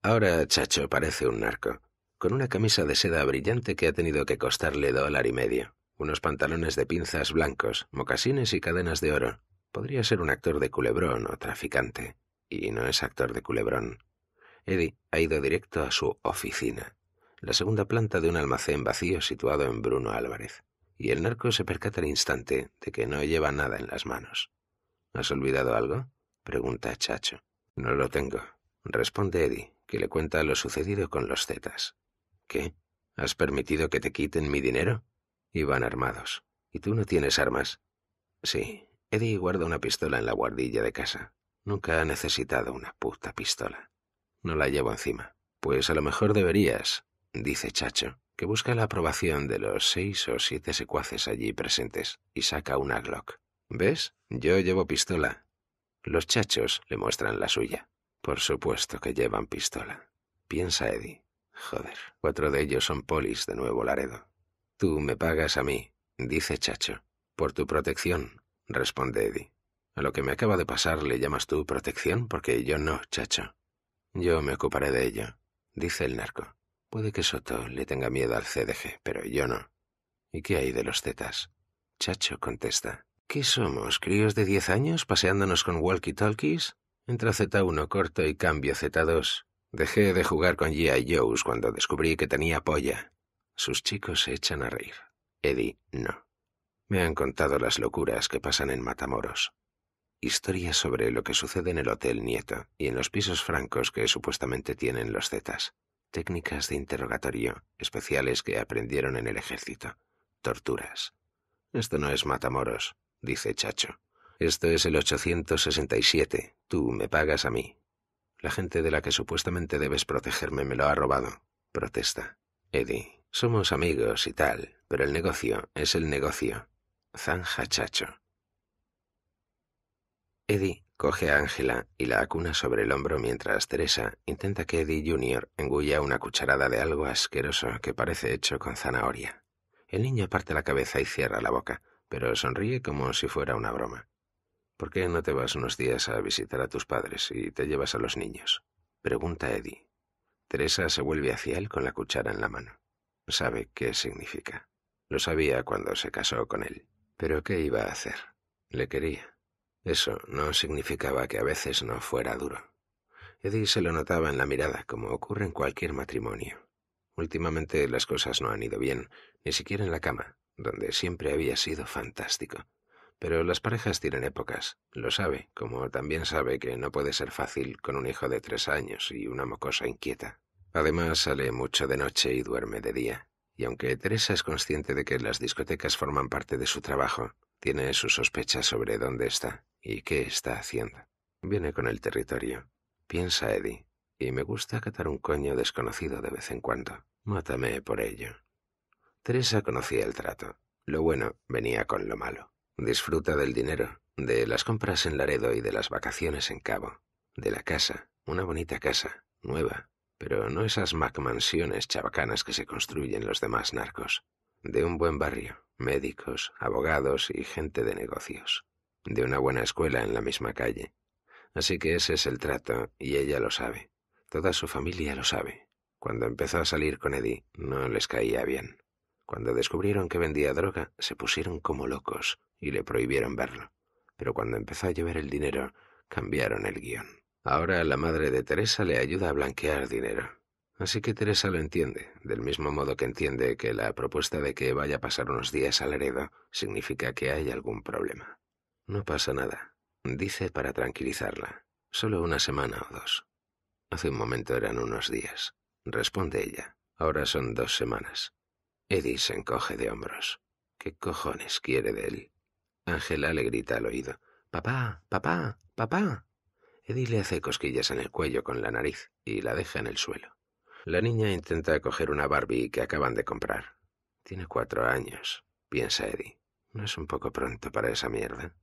Ahora Chacho parece un narco, con una camisa de seda brillante que ha tenido que costarle dólar y medio, unos pantalones de pinzas blancos, mocasines y cadenas de oro. Podría ser un actor de culebrón o traficante, y no es actor de culebrón. Eddie ha ido directo a su oficina, la segunda planta de un almacén vacío situado en Bruno Álvarez, y el narco se percata al instante de que no lleva nada en las manos. ¿Has olvidado algo? pregunta Chacho. No lo tengo, responde Eddie, que le cuenta lo sucedido con los Zetas. ¿Qué? ¿Has permitido que te quiten mi dinero? Y van armados. ¿Y tú no tienes armas? Sí, Eddie guarda una pistola en la guardilla de casa. Nunca ha necesitado una puta pistola. No la llevo encima. Pues a lo mejor deberías, dice Chacho, que busca la aprobación de los seis o siete secuaces allí presentes y saca una Glock. ¿Ves? Yo llevo pistola. Los chachos le muestran la suya. Por supuesto que llevan pistola. Piensa Eddie. Joder, cuatro de ellos son polis de Nuevo Laredo. Tú me pagas a mí, dice Chacho. Por tu protección, responde Eddie. A lo que me acaba de pasar le llamas tú protección porque yo no, Chacho. Yo me ocuparé de ello, dice el narco. Puede que Soto le tenga miedo al CDG, pero yo no. ¿Y qué hay de los Zetas? Chacho contesta. ¿Qué somos, críos de diez años paseándonos con walkie-talkies? Entra Z1 corto y cambio Z2. Dejé de jugar con G.I. Joe's cuando descubrí que tenía polla. Sus chicos se echan a reír. Eddie, no. Me han contado las locuras que pasan en Matamoros. Historias sobre lo que sucede en el Hotel Nieto y en los pisos francos que supuestamente tienen los Zetas técnicas de interrogatorio especiales que aprendieron en el ejército, torturas. Esto no es matamoros, dice Chacho. Esto es el 867. Tú me pagas a mí. La gente de la que supuestamente debes protegerme me lo ha robado, protesta. Eddie, somos amigos y tal, pero el negocio es el negocio. Zanja Chacho. Eddie Coge a Ángela y la acuna sobre el hombro mientras Teresa intenta que Eddie Jr. engulla una cucharada de algo asqueroso que parece hecho con zanahoria. El niño parte la cabeza y cierra la boca, pero sonríe como si fuera una broma. ¿Por qué no te vas unos días a visitar a tus padres y te llevas a los niños? pregunta Eddie. Teresa se vuelve hacia él con la cuchara en la mano. Sabe qué significa. Lo sabía cuando se casó con él. Pero ¿qué iba a hacer? Le quería. Eso no significaba que a veces no fuera duro. Eddie se lo notaba en la mirada, como ocurre en cualquier matrimonio. Últimamente las cosas no han ido bien, ni siquiera en la cama, donde siempre había sido fantástico. Pero las parejas tienen épocas, lo sabe, como también sabe que no puede ser fácil con un hijo de tres años y una mocosa inquieta. Además, sale mucho de noche y duerme de día, y aunque Teresa es consciente de que las discotecas forman parte de su trabajo, tiene sus sospechas sobre dónde está. ¿Y qué está haciendo? Viene con el territorio. Piensa Eddie. Y me gusta catar un coño desconocido de vez en cuando. Mátame por ello. Teresa conocía el trato. Lo bueno venía con lo malo. Disfruta del dinero, de las compras en Laredo y de las vacaciones en Cabo, de la casa, una bonita casa, nueva, pero no esas macmansiones chabacanas que se construyen los demás narcos, de un buen barrio, médicos, abogados y gente de negocios de una buena escuela en la misma calle. Así que ese es el trato, y ella lo sabe. Toda su familia lo sabe. Cuando empezó a salir con Eddie, no les caía bien. Cuando descubrieron que vendía droga, se pusieron como locos y le prohibieron verlo. Pero cuando empezó a llevar el dinero, cambiaron el guión. Ahora la madre de Teresa le ayuda a blanquear dinero. Así que Teresa lo entiende, del mismo modo que entiende que la propuesta de que vaya a pasar unos días al heredo significa que hay algún problema. No pasa nada, dice para tranquilizarla. Solo una semana o dos. Hace un momento eran unos días, responde ella. Ahora son dos semanas. Eddie se encoge de hombros. ¿Qué cojones quiere de él? Ángela le grita al oído. Papá, papá, papá. Eddie le hace cosquillas en el cuello con la nariz y la deja en el suelo. La niña intenta coger una Barbie que acaban de comprar. Tiene cuatro años, piensa Eddie. ¿No es un poco pronto para esa mierda?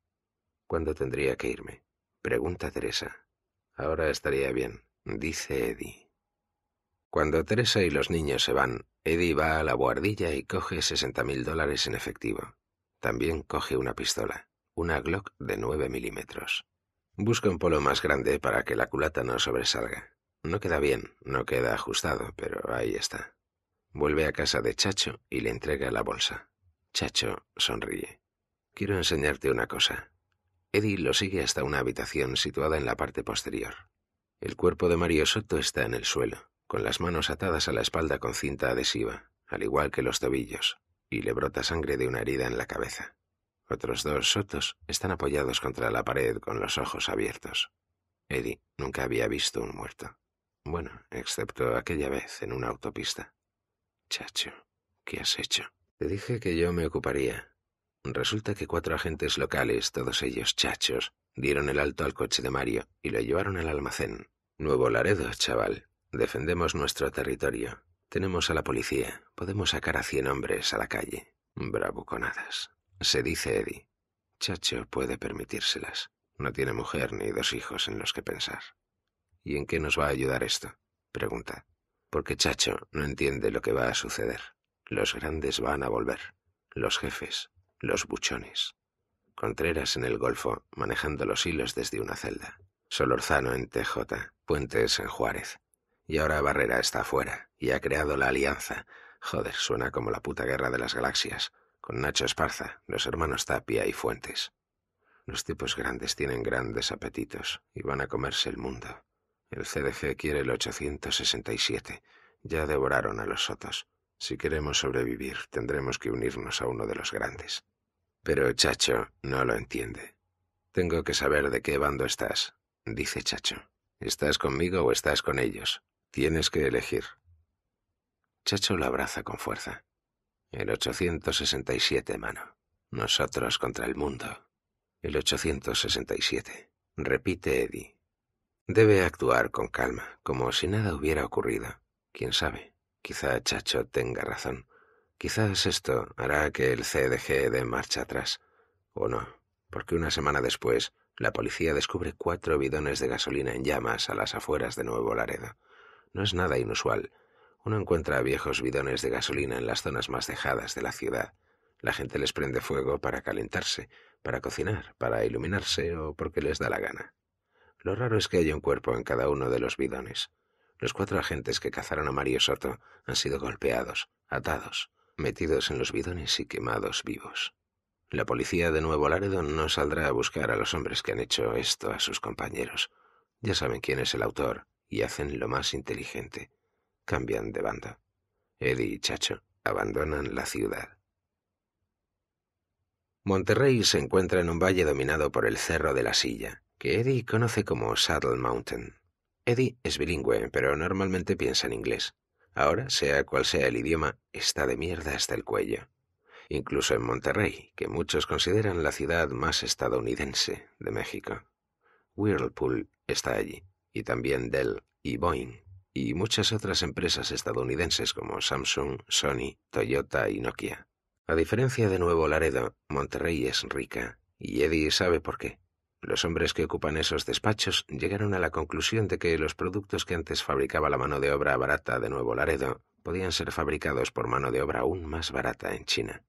¿Cuándo tendría que irme? Pregunta Teresa. Ahora estaría bien, dice Eddie. Cuando Teresa y los niños se van, Eddie va a la buhardilla y coge sesenta mil dólares en efectivo. También coge una pistola, una Glock de nueve milímetros. Busca un polo más grande para que la culata no sobresalga. No queda bien, no queda ajustado, pero ahí está. Vuelve a casa de Chacho y le entrega la bolsa. Chacho sonríe. Quiero enseñarte una cosa, Eddie lo sigue hasta una habitación situada en la parte posterior. El cuerpo de Mario Soto está en el suelo, con las manos atadas a la espalda con cinta adhesiva, al igual que los tobillos, y le brota sangre de una herida en la cabeza. Otros dos sotos están apoyados contra la pared con los ojos abiertos. Eddie nunca había visto un muerto. Bueno, excepto aquella vez en una autopista. Chacho, ¿qué has hecho? Te dije que yo me ocuparía, Resulta que cuatro agentes locales, todos ellos chachos, dieron el alto al coche de Mario y lo llevaron al almacén. Nuevo Laredo, chaval. Defendemos nuestro territorio. Tenemos a la policía. Podemos sacar a cien hombres a la calle. Bravuconadas. Se dice Eddie. Chacho puede permitírselas. No tiene mujer ni dos hijos en los que pensar. ¿Y en qué nos va a ayudar esto? Pregunta. Porque Chacho no entiende lo que va a suceder. Los grandes van a volver. Los jefes, los buchones. Contreras en el Golfo, manejando los hilos desde una celda. Solorzano en TJ, Puentes en Juárez. Y ahora Barrera está afuera y ha creado la alianza. Joder, suena como la puta guerra de las galaxias, con Nacho Esparza, los hermanos Tapia y Fuentes. Los tipos grandes tienen grandes apetitos y van a comerse el mundo. El CDG quiere el 867. Ya devoraron a los sotos. Si queremos sobrevivir, tendremos que unirnos a uno de los grandes. Pero Chacho no lo entiende. Tengo que saber de qué bando estás, dice Chacho. ¿Estás conmigo o estás con ellos? Tienes que elegir. Chacho lo abraza con fuerza. El 867, mano. Nosotros contra el mundo. El 867. Repite Eddie. Debe actuar con calma, como si nada hubiera ocurrido. Quién sabe, quizá Chacho tenga razón. Quizás esto hará que el CDG dé marcha atrás. O no, porque una semana después, la policía descubre cuatro bidones de gasolina en llamas a las afueras de Nuevo Laredo. No es nada inusual. Uno encuentra viejos bidones de gasolina en las zonas más dejadas de la ciudad. La gente les prende fuego para calentarse, para cocinar, para iluminarse o porque les da la gana. Lo raro es que haya un cuerpo en cada uno de los bidones. Los cuatro agentes que cazaron a Mario Soto han sido golpeados, atados, metidos en los bidones y quemados vivos. La policía de Nuevo Laredo no saldrá a buscar a los hombres que han hecho esto a sus compañeros. Ya saben quién es el autor y hacen lo más inteligente. Cambian de banda. Eddie y Chacho abandonan la ciudad. Monterrey se encuentra en un valle dominado por el Cerro de la Silla, que Eddie conoce como Saddle Mountain. Eddie es bilingüe, pero normalmente piensa en inglés. Ahora, sea cual sea el idioma, está de mierda hasta el cuello. Incluso en Monterrey, que muchos consideran la ciudad más estadounidense de México. Whirlpool está allí, y también Dell y Boeing, y muchas otras empresas estadounidenses como Samsung, Sony, Toyota y Nokia. A diferencia de Nuevo Laredo, Monterrey es rica, y Eddie sabe por qué. Los hombres que ocupan esos despachos llegaron a la conclusión de que los productos que antes fabricaba la mano de obra barata de Nuevo Laredo podían ser fabricados por mano de obra aún más barata en China.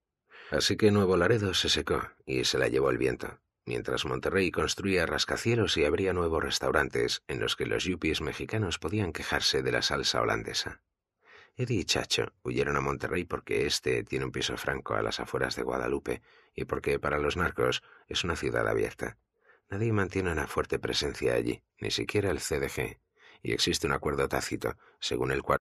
Así que Nuevo Laredo se secó y se la llevó el viento, mientras Monterrey construía rascacielos y abría nuevos restaurantes en los que los yuppies mexicanos podían quejarse de la salsa holandesa. Eddie y Chacho huyeron a Monterrey porque éste tiene un piso franco a las afueras de Guadalupe y porque para los narcos es una ciudad abierta. Nadie mantiene una fuerte presencia allí, ni siquiera el CDG, y existe un acuerdo tácito, según el cual